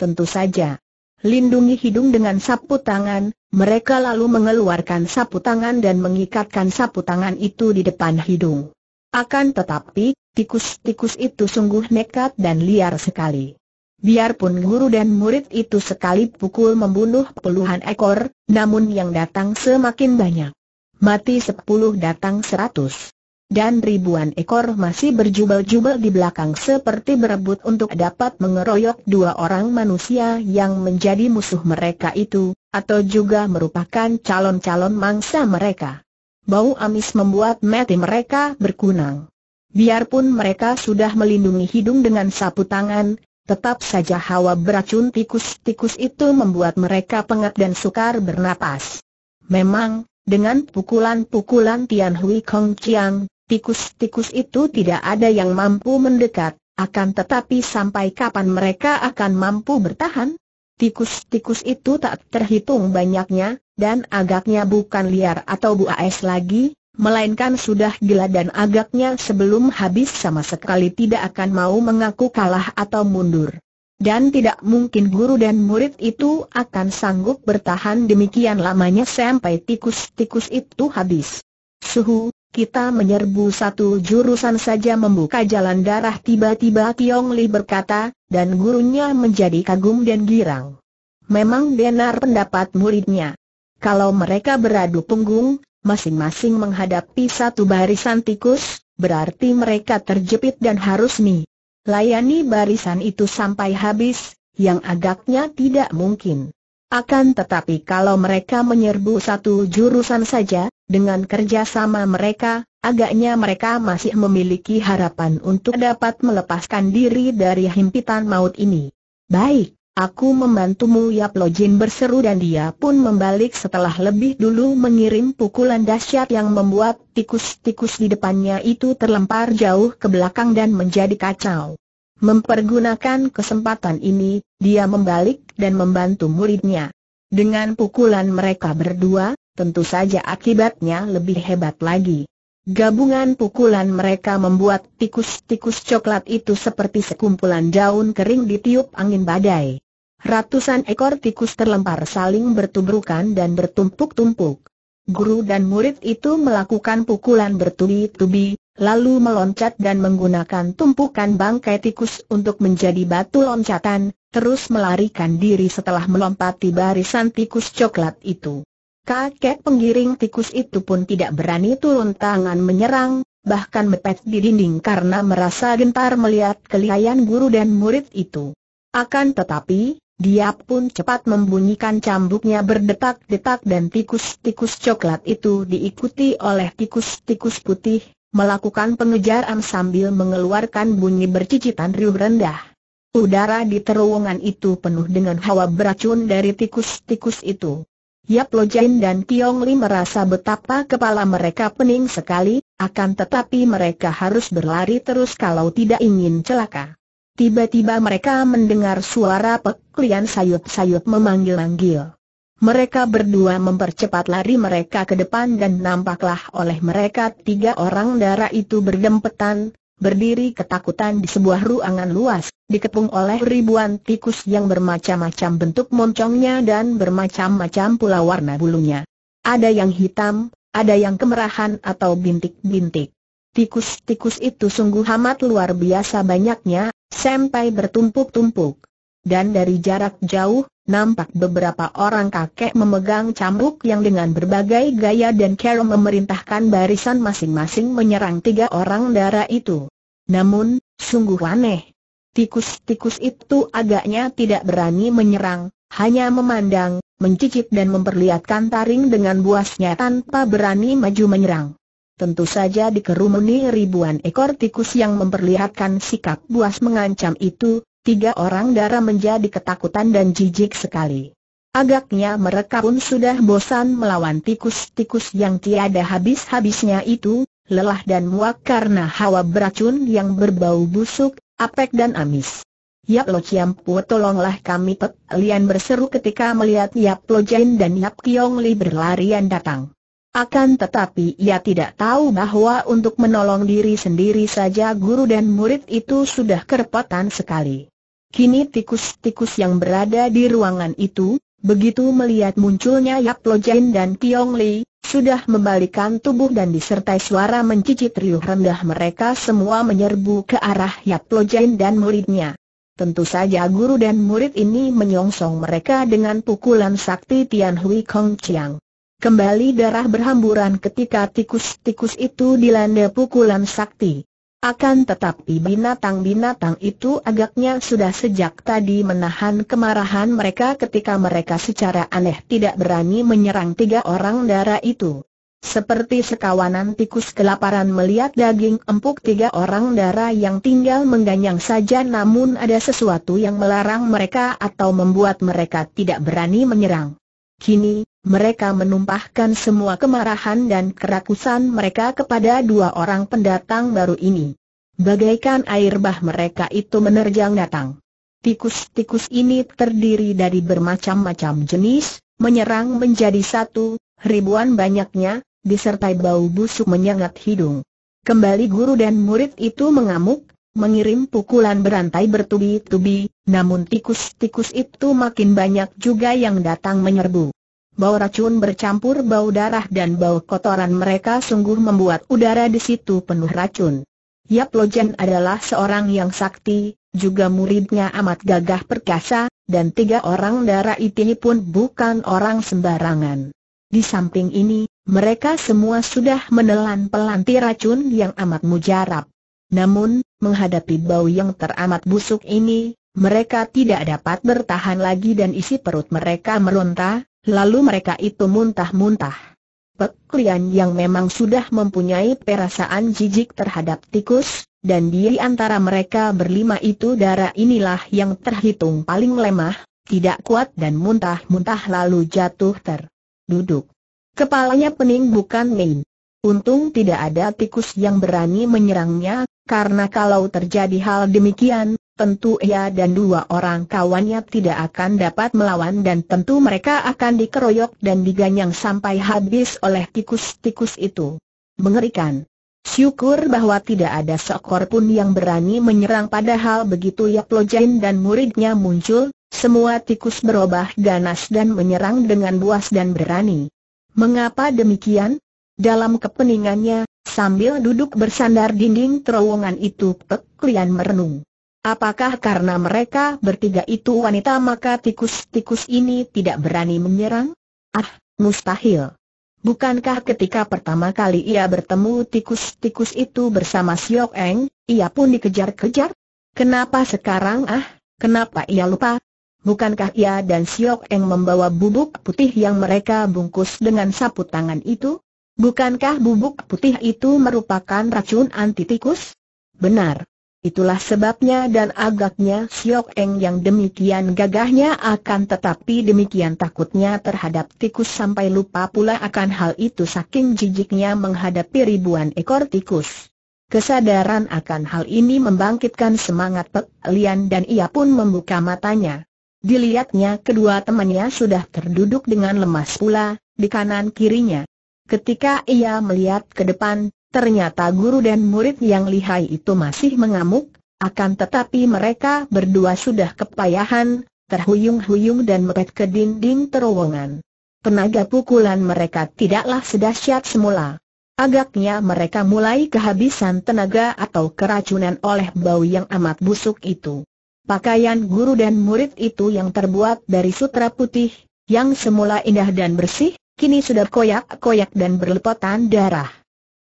Tentu saja. Lindungi hidung dengan sapu tangan, mereka lalu mengeluarkan sapu tangan dan mengikatkan sapu tangan itu di depan hidung. Akan tetapi, tikus-tikus itu sungguh nekat dan liar sekali. Biarpun guru dan murid itu sekali pukul membunuh puluhan ekor, namun yang datang semakin banyak. Mati sepuluh datang seratus. Dan ribuan ekor masih berjubel-jubel di belakang seperti berebut untuk dapat mengeroyok dua orang manusia yang menjadi musuh mereka itu, atau juga merupakan calon-calon mangsa mereka. Bau amis membuat mati mereka berkunang. Biarpun mereka sudah melindungi hidung dengan sapu tangan, tetap saja hawa beracun tikus-tikus itu membuat mereka pengap dan sukar bernapas. Memang, dengan pukulan-pukulan Tian Hui Kong Chiang, tikus-tikus itu tidak ada yang mampu mendekat, akan tetapi sampai kapan mereka akan mampu bertahan? Tikus-tikus itu tak terhitung banyaknya, dan agaknya bukan liar atau buas lagi, melainkan sudah gila dan agaknya sebelum habis sama sekali tidak akan mau mengaku kalah atau mundur. Dan tidak mungkin guru dan murid itu akan sanggup bertahan demikian lamanya sampai tikus-tikus itu habis. Suhu, kita menyerbu satu jurusan saja membuka jalan darah tiba-tiba Tiong Li berkata, dan gurunya menjadi kagum dan girang. Memang benar pendapat muridnya. Kalau mereka beradu punggung, masing-masing menghadapi satu barisan tikus, berarti mereka terjepit dan harus mi. Layani barisan itu sampai habis, yang agaknya tidak mungkin. Akan tetapi kalau mereka menyerbu satu jurusan saja, dengan kerjasama mereka, agaknya mereka masih memiliki harapan untuk dapat melepaskan diri dari himpitan maut ini. Baik, Aku membantumu Yap Lojin berseru dan dia pun membalik setelah lebih dulu mengirim pukulan dahsyat yang membuat tikus-tikus di depannya itu terlempar jauh ke belakang dan menjadi kacau. Mempergunakan kesempatan ini, dia membalik dan membantu muridnya. Dengan pukulan mereka berdua, tentu saja akibatnya lebih hebat lagi. Gabungan pukulan mereka membuat tikus-tikus coklat itu seperti sekumpulan daun kering ditiup angin badai ratusan ekor tikus terlempar saling bertubrukan dan bertumpuk-tumpuk. Guru dan murid itu melakukan pukulan bertubi-tubi, lalu meloncat dan menggunakan tumpukan bangkai tikus untuk menjadi batu loncatan, terus melarikan diri setelah melompati barisan tikus coklat itu. Kakek penggiring tikus itu pun tidak berani turun tangan menyerang, bahkan mepet di dinding karena merasa gentar melihat kelihayan guru dan murid itu. Akan tetapi, dia pun cepat membunyikan cambuknya berdetak-detak dan tikus-tikus coklat itu diikuti oleh tikus-tikus putih, melakukan pengejaran sambil mengeluarkan bunyi bercicitan riuh rendah. Udara di terowongan itu penuh dengan hawa beracun dari tikus-tikus itu. Yap Lojain dan Tiong Li merasa betapa kepala mereka pening sekali, akan tetapi mereka harus berlari terus kalau tidak ingin celaka. Tiba-tiba mereka mendengar suara peklian sayup-sayup memanggil-manggil. Mereka berdua mempercepat lari mereka ke depan dan nampaklah oleh mereka tiga orang darah itu berdempetan, berdiri ketakutan di sebuah ruangan luas, dikepung oleh ribuan tikus yang bermacam-macam bentuk moncongnya dan bermacam-macam pula warna bulunya. Ada yang hitam, ada yang kemerahan atau bintik-bintik. Tikus-tikus itu sungguh amat luar biasa banyaknya, sampai bertumpuk-tumpuk. Dan dari jarak jauh, nampak beberapa orang kakek memegang cambuk yang dengan berbagai gaya dan cara memerintahkan barisan masing-masing menyerang tiga orang darah itu. Namun, sungguh aneh. Tikus-tikus itu agaknya tidak berani menyerang, hanya memandang, mencicip dan memperlihatkan taring dengan buasnya tanpa berani maju menyerang. Tentu saja dikerumuni ribuan ekor tikus yang memperlihatkan sikap buas mengancam itu, tiga orang darah menjadi ketakutan dan jijik sekali. Agaknya mereka pun sudah bosan melawan tikus-tikus yang tiada habis-habisnya itu, lelah dan muak karena hawa beracun yang berbau busuk, apek dan amis. Yap Lo Chiam Pu tolonglah kami Pek Lian berseru ketika melihat Yap Lo Jain dan Yap Kiong Li berlarian datang. Akan tetapi ia tidak tahu bahwa untuk menolong diri sendiri saja guru dan murid itu sudah kerepotan sekali. Kini tikus-tikus yang berada di ruangan itu, begitu melihat munculnya Yap Lo Jin dan Tiong Li, sudah membalikan tubuh dan disertai suara mencicit riuh rendah mereka semua menyerbu ke arah Yap Lo Jin dan muridnya. Tentu saja guru dan murid ini menyongsong mereka dengan pukulan sakti Tian Hui Kong Chiang. Kembali darah berhamburan ketika tikus-tikus itu dilanda pukulan sakti. Akan tetapi binatang-binatang itu agaknya sudah sejak tadi menahan kemarahan mereka ketika mereka secara aneh tidak berani menyerang tiga orang darah itu. Seperti sekawanan tikus kelaparan melihat daging empuk tiga orang darah yang tinggal mengganyang saja namun ada sesuatu yang melarang mereka atau membuat mereka tidak berani menyerang. Kini, mereka menumpahkan semua kemarahan dan kerakusan mereka kepada dua orang pendatang baru ini. Bagaikan air bah mereka itu menerjang datang. Tikus-tikus ini terdiri dari bermacam-macam jenis, menyerang menjadi satu, ribuan banyaknya, disertai bau busuk menyengat hidung. Kembali guru dan murid itu mengamuk, mengirim pukulan berantai bertubi-tubi, namun tikus-tikus itu makin banyak juga yang datang menyerbu. Bau racun bercampur bau darah dan bau kotoran mereka sungguh membuat udara di situ penuh racun. Yap Lojen adalah seorang yang sakti, juga muridnya amat gagah perkasa, dan tiga orang darah ini pun bukan orang sembarangan. Di samping ini, mereka semua sudah menelan pelanti racun yang amat mujarab. Namun, menghadapi bau yang teramat busuk ini, mereka tidak dapat bertahan lagi dan isi perut mereka meronta, lalu mereka itu muntah-muntah. Peklian yang memang sudah mempunyai perasaan jijik terhadap tikus, dan di antara mereka berlima itu darah inilah yang terhitung paling lemah, tidak kuat dan muntah-muntah lalu jatuh terduduk. Kepalanya pening bukan main. Untung tidak ada tikus yang berani menyerangnya, karena kalau terjadi hal demikian, tentu ia dan dua orang kawannya tidak akan dapat melawan dan tentu mereka akan dikeroyok dan diganyang sampai habis oleh tikus-tikus itu. Mengerikan. Syukur bahwa tidak ada seekor pun yang berani menyerang padahal begitu Yak Lojain dan muridnya muncul, semua tikus berubah ganas dan menyerang dengan buas dan berani. Mengapa demikian? Dalam kepeningannya, sambil duduk bersandar dinding terowongan itu Pek Lian merenung. Apakah karena mereka bertiga itu wanita maka tikus-tikus ini tidak berani menyerang? Ah, mustahil. Bukankah ketika pertama kali ia bertemu tikus-tikus itu bersama Siok Eng, ia pun dikejar-kejar? Kenapa sekarang ah, kenapa ia lupa? Bukankah ia dan Siok Eng membawa bubuk putih yang mereka bungkus dengan sapu tangan itu? Bukankah bubuk putih itu merupakan racun anti tikus? Benar. Itulah sebabnya dan agaknya Siok Eng yang demikian gagahnya akan tetapi demikian takutnya terhadap tikus sampai lupa pula akan hal itu saking jijiknya menghadapi ribuan ekor tikus. Kesadaran akan hal ini membangkitkan semangat Pek Lian dan ia pun membuka matanya. Dilihatnya kedua temannya sudah terduduk dengan lemas pula, di kanan kirinya. Ketika ia melihat ke depan, Ternyata guru dan murid yang lihai itu masih mengamuk, akan tetapi mereka berdua sudah kepayahan, terhuyung-huyung dan mepet ke dinding terowongan. Tenaga pukulan mereka tidaklah sedahsyat semula. Agaknya mereka mulai kehabisan tenaga atau keracunan oleh bau yang amat busuk itu. Pakaian guru dan murid itu yang terbuat dari sutra putih, yang semula indah dan bersih, kini sudah koyak-koyak dan berlepotan darah.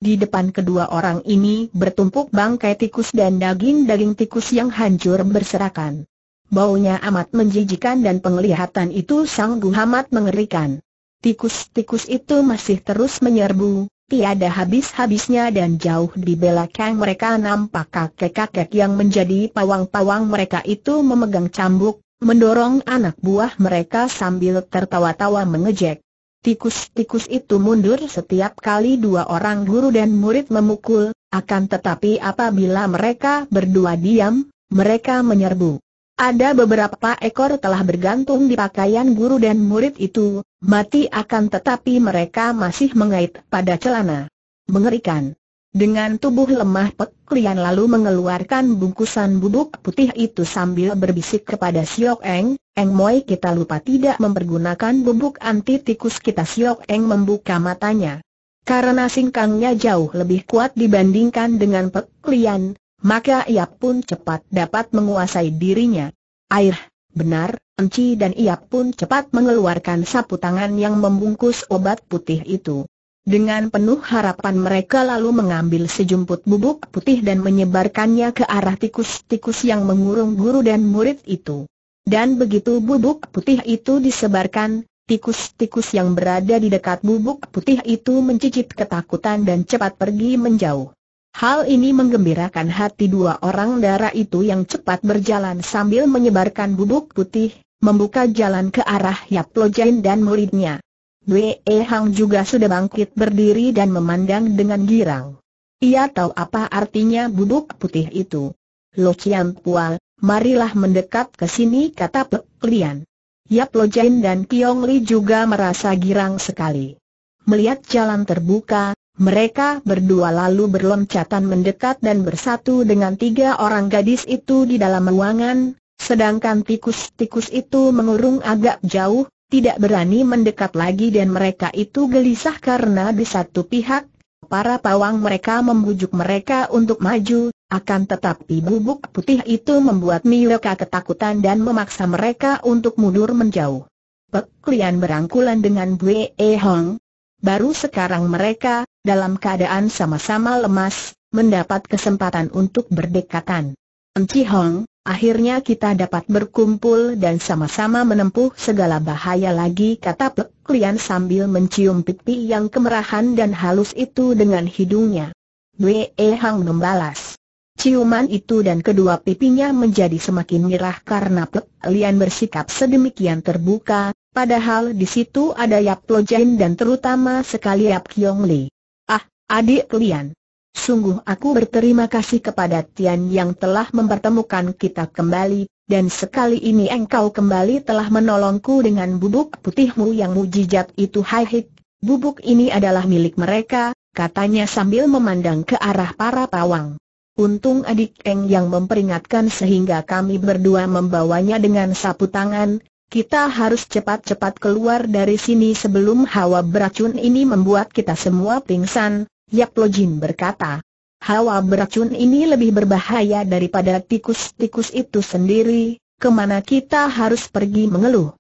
Di depan kedua orang ini bertumpuk bangkai tikus dan daging-daging tikus yang hancur berserakan. Baunya amat menjijikan dan penglihatan itu sangguh amat mengerikan. Tikus-tikus itu masih terus menyerbu, tiada habis-habisnya dan jauh di belakang mereka nampak kakek-kakek yang menjadi pawang-pawang mereka itu memegang cambuk, mendorong anak buah mereka sambil tertawa-tawa mengejek. Tikus-tikus itu mundur setiap kali dua orang guru dan murid memukul, akan tetapi apabila mereka berdua diam, mereka menyerbu. Ada beberapa ekor telah bergantung di pakaian guru dan murid itu, mati akan tetapi mereka masih mengait pada celana. Mengerikan. Dengan tubuh lemah Pek Lian lalu mengeluarkan bungkusan bubuk putih itu sambil berbisik kepada Siok Eng, Eng Moi kita lupa tidak mempergunakan bubuk anti tikus kita Siok Eng membuka matanya. Karena singkangnya jauh lebih kuat dibandingkan dengan Pek Lian, maka ia pun cepat dapat menguasai dirinya. Air, benar, enci dan ia pun cepat mengeluarkan sapu tangan yang membungkus obat putih itu. Dengan penuh harapan mereka lalu mengambil sejumput bubuk putih dan menyebarkannya ke arah tikus-tikus yang mengurung guru dan murid itu. Dan begitu bubuk putih itu disebarkan, tikus-tikus yang berada di dekat bubuk putih itu mencicit ketakutan dan cepat pergi menjauh. Hal ini menggembirakan hati dua orang dara itu yang cepat berjalan sambil menyebarkan bubuk putih, membuka jalan ke arah Yap dan muridnya. Wee Hang juga sudah bangkit berdiri dan memandang dengan girang. Ia tahu apa artinya bubuk putih itu. Lo Cian Pual, marilah mendekat ke sini kata Pek Lian. Yap Lo Jain dan Kiong Li juga merasa girang sekali. Melihat jalan terbuka, mereka berdua lalu berloncatan mendekat dan bersatu dengan tiga orang gadis itu di dalam ruangan, sedangkan tikus-tikus itu mengurung agak jauh, tidak berani mendekat lagi dan mereka itu gelisah karena di satu pihak, para pawang mereka membujuk mereka untuk maju, akan tetapi bubuk putih itu membuat mereka ketakutan dan memaksa mereka untuk mundur menjauh. Peklian berangkulan dengan Bue e Hong. Baru sekarang mereka, dalam keadaan sama-sama lemas, mendapat kesempatan untuk berdekatan. Enci Hong, akhirnya kita dapat berkumpul dan sama-sama menempuh segala bahaya lagi kata Pek Lian sambil mencium pipi yang kemerahan dan halus itu dengan hidungnya. Wee Hang membalas. Ciuman itu dan kedua pipinya menjadi semakin merah karena Pek Lian bersikap sedemikian terbuka, padahal di situ ada Yap Jain dan terutama sekali Yap Kiong Li. Ah, adik Lian. Sungguh aku berterima kasih kepada Tian yang telah mempertemukan kita kembali, dan sekali ini engkau kembali telah menolongku dengan bubuk putihmu yang mujijat itu Hai Hik. Bubuk ini adalah milik mereka, katanya sambil memandang ke arah para pawang. Untung adik Eng yang memperingatkan sehingga kami berdua membawanya dengan sapu tangan, kita harus cepat-cepat keluar dari sini sebelum hawa beracun ini membuat kita semua pingsan, Yap Lo Jin berkata. Hawa beracun ini lebih berbahaya daripada tikus-tikus itu sendiri, kemana kita harus pergi mengeluh.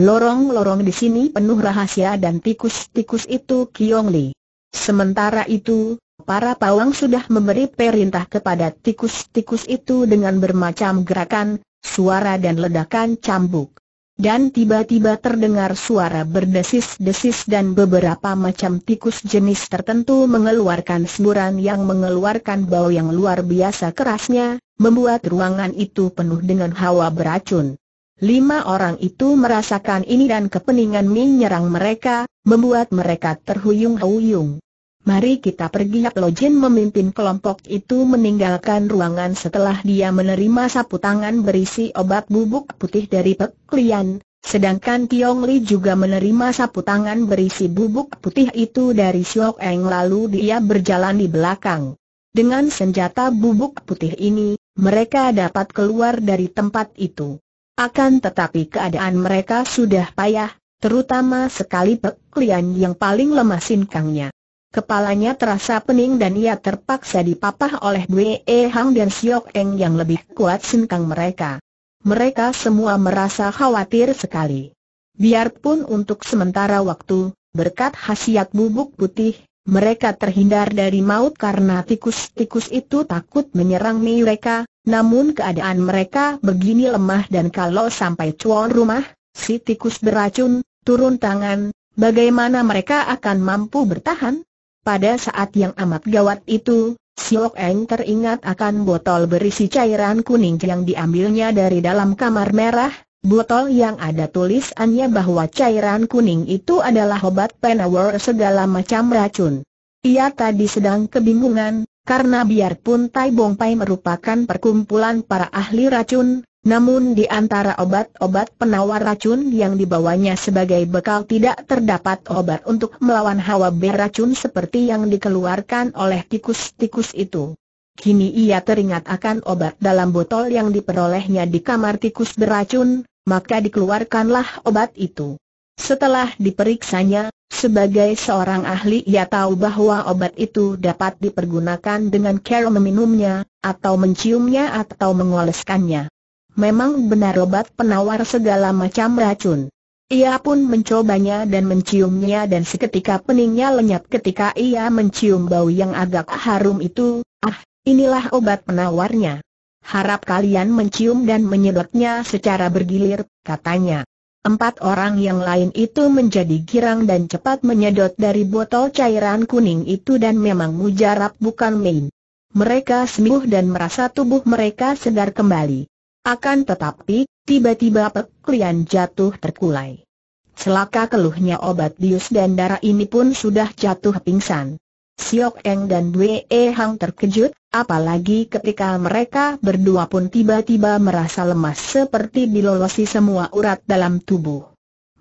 Lorong-lorong di sini penuh rahasia dan tikus-tikus itu Kiong Li. Sementara itu, para pawang sudah memberi perintah kepada tikus-tikus itu dengan bermacam gerakan, suara dan ledakan cambuk. Dan tiba-tiba terdengar suara berdesis-desis dan beberapa macam tikus jenis tertentu mengeluarkan semburan yang mengeluarkan bau yang luar biasa kerasnya, membuat ruangan itu penuh dengan hawa beracun. Lima orang itu merasakan ini dan kepeningan menyerang mereka, membuat mereka terhuyung-huyung. Mari kita pergi Yap Lojin memimpin kelompok itu meninggalkan ruangan setelah dia menerima sapu tangan berisi obat bubuk putih dari Pek Lian, sedangkan Tiong Li juga menerima sapu tangan berisi bubuk putih itu dari Xiao Eng lalu dia berjalan di belakang. Dengan senjata bubuk putih ini, mereka dapat keluar dari tempat itu. Akan tetapi keadaan mereka sudah payah, terutama sekali Pek Lian yang paling lemah sinkangnya. Kepalanya terasa pening dan ia terpaksa dipapah oleh Bwe e Hang dan Siok Eng yang lebih kuat singkang mereka. Mereka semua merasa khawatir sekali. Biarpun untuk sementara waktu, berkat khasiat bubuk putih, mereka terhindar dari maut karena tikus-tikus itu takut menyerang mereka, namun keadaan mereka begini lemah dan kalau sampai cuan rumah, si tikus beracun, turun tangan, bagaimana mereka akan mampu bertahan? Pada saat yang amat gawat itu, Siok Eng teringat akan botol berisi cairan kuning yang diambilnya dari dalam kamar merah, botol yang ada tulisannya bahwa cairan kuning itu adalah obat penawar segala macam racun. Ia tadi sedang kebingungan, karena biarpun Tai Bong Pai merupakan perkumpulan para ahli racun, namun di antara obat-obat penawar racun yang dibawanya sebagai bekal tidak terdapat obat untuk melawan hawa beracun seperti yang dikeluarkan oleh tikus-tikus itu. Kini ia teringat akan obat dalam botol yang diperolehnya di kamar tikus beracun, maka dikeluarkanlah obat itu. Setelah diperiksanya, sebagai seorang ahli ia tahu bahwa obat itu dapat dipergunakan dengan cara meminumnya, atau menciumnya atau mengoleskannya. Memang benar obat penawar segala macam racun. Ia pun mencobanya dan menciumnya dan seketika peningnya lenyap ketika ia mencium bau yang agak harum itu, ah, inilah obat penawarnya. Harap kalian mencium dan menyedotnya secara bergilir, katanya. Empat orang yang lain itu menjadi girang dan cepat menyedot dari botol cairan kuning itu dan memang mujarab bukan main. Mereka sembuh dan merasa tubuh mereka segar kembali. Akan tetapi, tiba-tiba peklian jatuh terkulai. Celaka keluhnya obat bius dan darah ini pun sudah jatuh pingsan. Siok Eng dan Wee e Hang terkejut, apalagi ketika mereka berdua pun tiba-tiba merasa lemas seperti dilolosi semua urat dalam tubuh.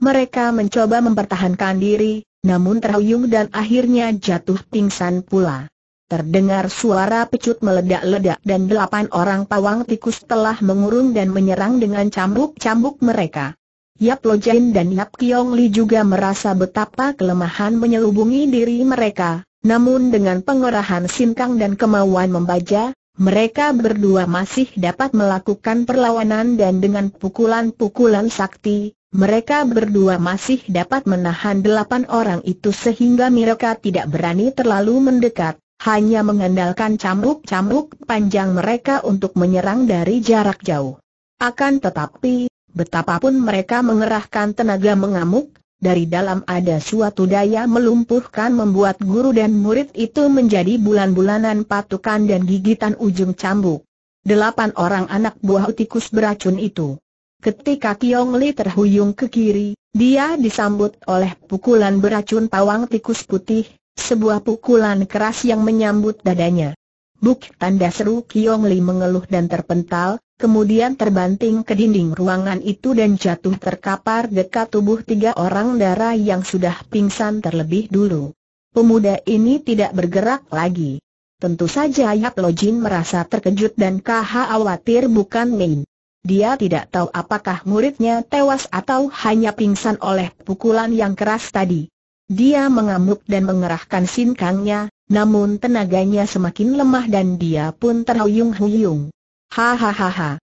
Mereka mencoba mempertahankan diri, namun terhuyung dan akhirnya jatuh pingsan pula. Terdengar suara pecut meledak-ledak dan delapan orang pawang tikus telah mengurung dan menyerang dengan cambuk-cambuk mereka. Yap Lojain dan Yap Kiong Li juga merasa betapa kelemahan menyelubungi diri mereka, namun dengan pengerahan sinkang dan kemauan membaca, mereka berdua masih dapat melakukan perlawanan dan dengan pukulan-pukulan sakti, mereka berdua masih dapat menahan delapan orang itu sehingga mereka tidak berani terlalu mendekat hanya mengandalkan cambuk-cambuk panjang mereka untuk menyerang dari jarak jauh. Akan tetapi, betapapun mereka mengerahkan tenaga mengamuk, dari dalam ada suatu daya melumpuhkan membuat guru dan murid itu menjadi bulan-bulanan patukan dan gigitan ujung cambuk. Delapan orang anak buah tikus beracun itu. Ketika Kiong Li terhuyung ke kiri, dia disambut oleh pukulan beracun pawang tikus putih, sebuah pukulan keras yang menyambut dadanya. Buk tanda seru Kiong Li mengeluh dan terpental, kemudian terbanting ke dinding ruangan itu dan jatuh terkapar dekat tubuh tiga orang darah yang sudah pingsan terlebih dulu. Pemuda ini tidak bergerak lagi. Tentu saja Yap Jin merasa terkejut dan Kaha khawatir bukan main. Dia tidak tahu apakah muridnya tewas atau hanya pingsan oleh pukulan yang keras tadi. Dia mengamuk dan mengerahkan sinkangnya, namun tenaganya semakin lemah dan dia pun terhuyung-huyung. Hahaha.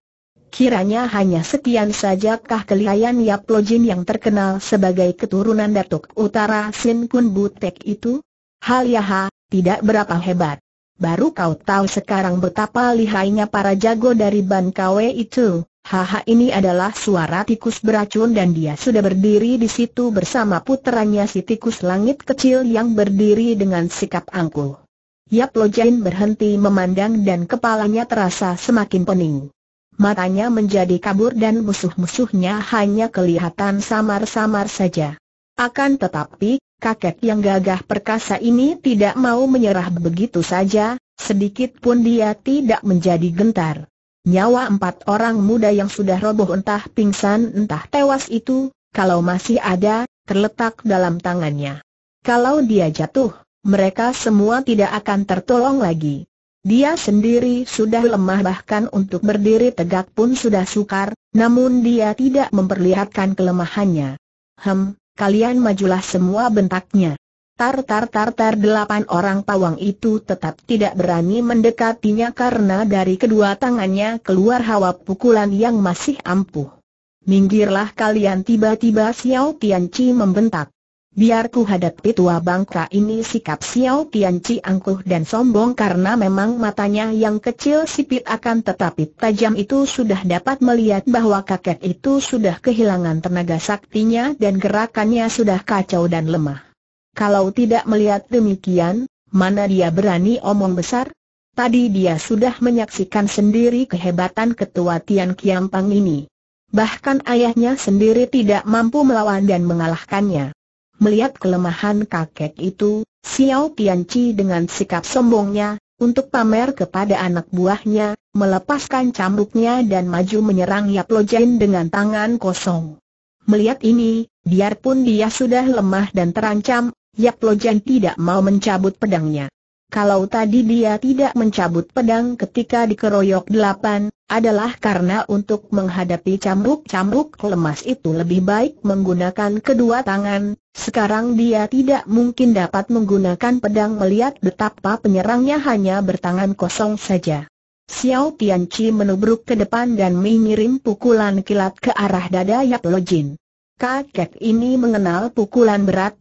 Kiranya hanya sekian sajakah kelihayan Yap Lojin yang terkenal sebagai keturunan Datuk Utara Sin Kun Butek itu? Hal yaha, tidak berapa hebat. Baru kau tahu sekarang betapa lihainya para jago dari Ban Kwe itu. Haha ini adalah suara tikus beracun dan dia sudah berdiri di situ bersama puterannya si tikus langit kecil yang berdiri dengan sikap angkuh. Yap Lojain berhenti memandang dan kepalanya terasa semakin pening. Matanya menjadi kabur dan musuh-musuhnya hanya kelihatan samar-samar saja. Akan tetapi, kakek yang gagah perkasa ini tidak mau menyerah begitu saja, sedikit pun dia tidak menjadi gentar. Nyawa empat orang muda yang sudah roboh entah pingsan entah tewas itu, kalau masih ada, terletak dalam tangannya. Kalau dia jatuh, mereka semua tidak akan tertolong lagi. Dia sendiri sudah lemah bahkan untuk berdiri tegak pun sudah sukar, namun dia tidak memperlihatkan kelemahannya. Hem, kalian majulah semua bentaknya. Tar-tar-tar-tar delapan orang pawang itu tetap tidak berani mendekatinya karena dari kedua tangannya keluar hawa pukulan yang masih ampuh. Minggirlah kalian tiba-tiba Xiao Tianci membentak. Biar ku hadapi tua bangka ini sikap Xiao Tianci angkuh dan sombong karena memang matanya yang kecil sipit akan tetapi tajam itu sudah dapat melihat bahwa kakek itu sudah kehilangan tenaga saktinya dan gerakannya sudah kacau dan lemah. Kalau tidak melihat demikian, mana dia berani omong besar? Tadi dia sudah menyaksikan sendiri kehebatan ketua Tian Kiampang ini. Bahkan ayahnya sendiri tidak mampu melawan dan mengalahkannya. Melihat kelemahan kakek itu, Xiao Tianci dengan sikap sombongnya, untuk pamer kepada anak buahnya, melepaskan cambuknya dan maju menyerang Yap Lo Jin dengan tangan kosong. Melihat ini, biarpun dia sudah lemah dan terancam, Yap Lojan tidak mau mencabut pedangnya. Kalau tadi dia tidak mencabut pedang ketika dikeroyok delapan, adalah karena untuk menghadapi cambuk-cambuk lemas itu lebih baik menggunakan kedua tangan, sekarang dia tidak mungkin dapat menggunakan pedang melihat betapa penyerangnya hanya bertangan kosong saja. Xiao Tianqi menubruk ke depan dan mengirim pukulan kilat ke arah dada Yap Lojin. Kakek ini mengenal pukulan berat,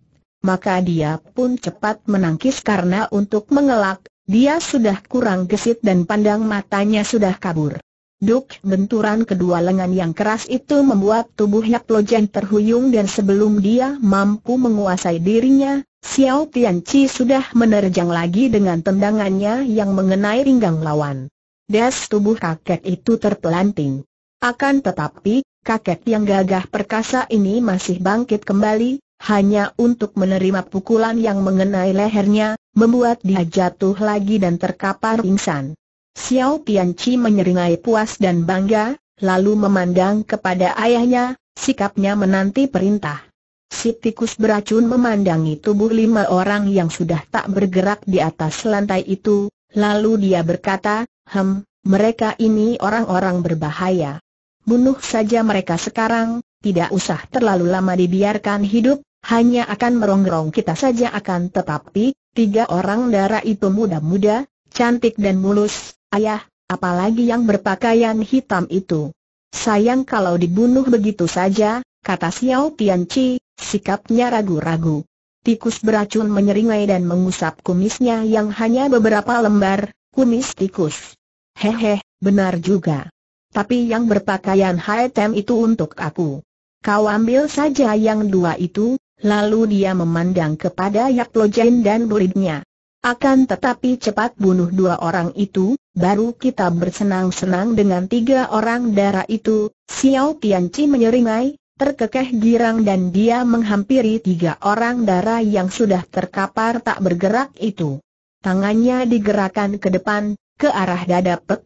maka dia pun cepat menangkis karena untuk mengelak, dia sudah kurang gesit dan pandang matanya sudah kabur. Duk benturan kedua lengan yang keras itu membuat tubuhnya Yak terhuyung dan sebelum dia mampu menguasai dirinya, Xiao Tianci sudah menerjang lagi dengan tendangannya yang mengenai ringgang lawan. Das tubuh kakek itu terpelanting. Akan tetapi, kakek yang gagah perkasa ini masih bangkit kembali, hanya untuk menerima pukulan yang mengenai lehernya, membuat dia jatuh lagi dan terkapar pingsan. Xiao Tianqi menyeringai puas dan bangga, lalu memandang kepada ayahnya, sikapnya menanti perintah. Si tikus beracun memandangi tubuh lima orang yang sudah tak bergerak di atas lantai itu, lalu dia berkata, Hem, mereka ini orang-orang berbahaya. Bunuh saja mereka sekarang, tidak usah terlalu lama dibiarkan hidup, hanya akan merongrong kita saja akan tetapi, tiga orang darah itu muda-muda, cantik dan mulus, ayah, apalagi yang berpakaian hitam itu. Sayang kalau dibunuh begitu saja, kata Xiao Tianci, sikapnya ragu-ragu. Tikus beracun menyeringai dan mengusap kumisnya yang hanya beberapa lembar, kumis tikus. Hehe, benar juga. Tapi yang berpakaian hitam itu untuk aku. Kau ambil saja yang dua itu, Lalu dia memandang kepada Yak Lojen dan muridnya. Akan tetapi cepat bunuh dua orang itu, baru kita bersenang-senang dengan tiga orang darah itu, Xiao Tianci menyeringai, terkekeh girang dan dia menghampiri tiga orang darah yang sudah terkapar tak bergerak itu. Tangannya digerakkan ke depan, ke arah dada Pek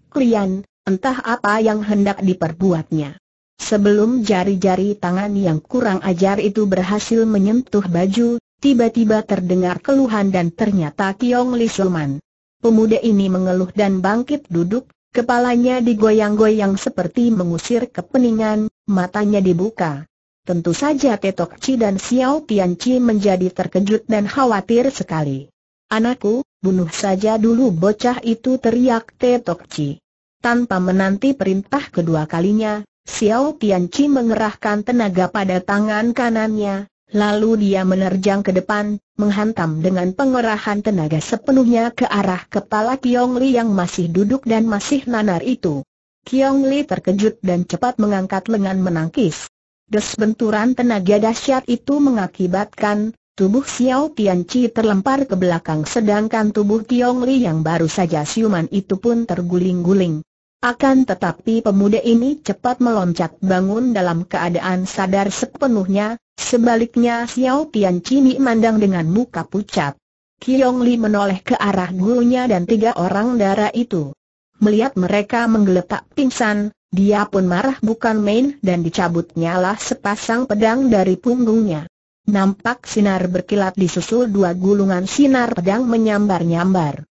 entah apa yang hendak diperbuatnya. Sebelum jari-jari tangan yang kurang ajar itu berhasil menyentuh baju, tiba-tiba terdengar keluhan dan ternyata Kiong Li Sulman. Pemuda ini mengeluh dan bangkit duduk, kepalanya digoyang-goyang seperti mengusir kepeningan, matanya dibuka. Tentu saja Tetok Chi dan Xiao Tian Chi menjadi terkejut dan khawatir sekali. Anakku, bunuh saja dulu bocah itu teriak Tetok Chi. Tanpa menanti perintah kedua kalinya, Xiao Tianqi mengerahkan tenaga pada tangan kanannya, lalu dia menerjang ke depan, menghantam dengan pengerahan tenaga sepenuhnya ke arah kepala Kiong Li yang masih duduk dan masih nanar itu. Kiong Li terkejut dan cepat mengangkat lengan menangkis. Desbenturan tenaga dahsyat itu mengakibatkan tubuh Xiao Tianqi terlempar ke belakang sedangkan tubuh Kiong Li yang baru saja siuman itu pun terguling-guling. Akan tetapi pemuda ini cepat meloncat bangun dalam keadaan sadar sepenuhnya, sebaliknya Xiao Tian Cini mandang dengan muka pucat. Kiong Li menoleh ke arah gurunya dan tiga orang darah itu. Melihat mereka menggeletak pingsan, dia pun marah bukan main dan dicabutnya lah sepasang pedang dari punggungnya. Nampak sinar berkilat disusul dua gulungan sinar pedang menyambar-nyambar.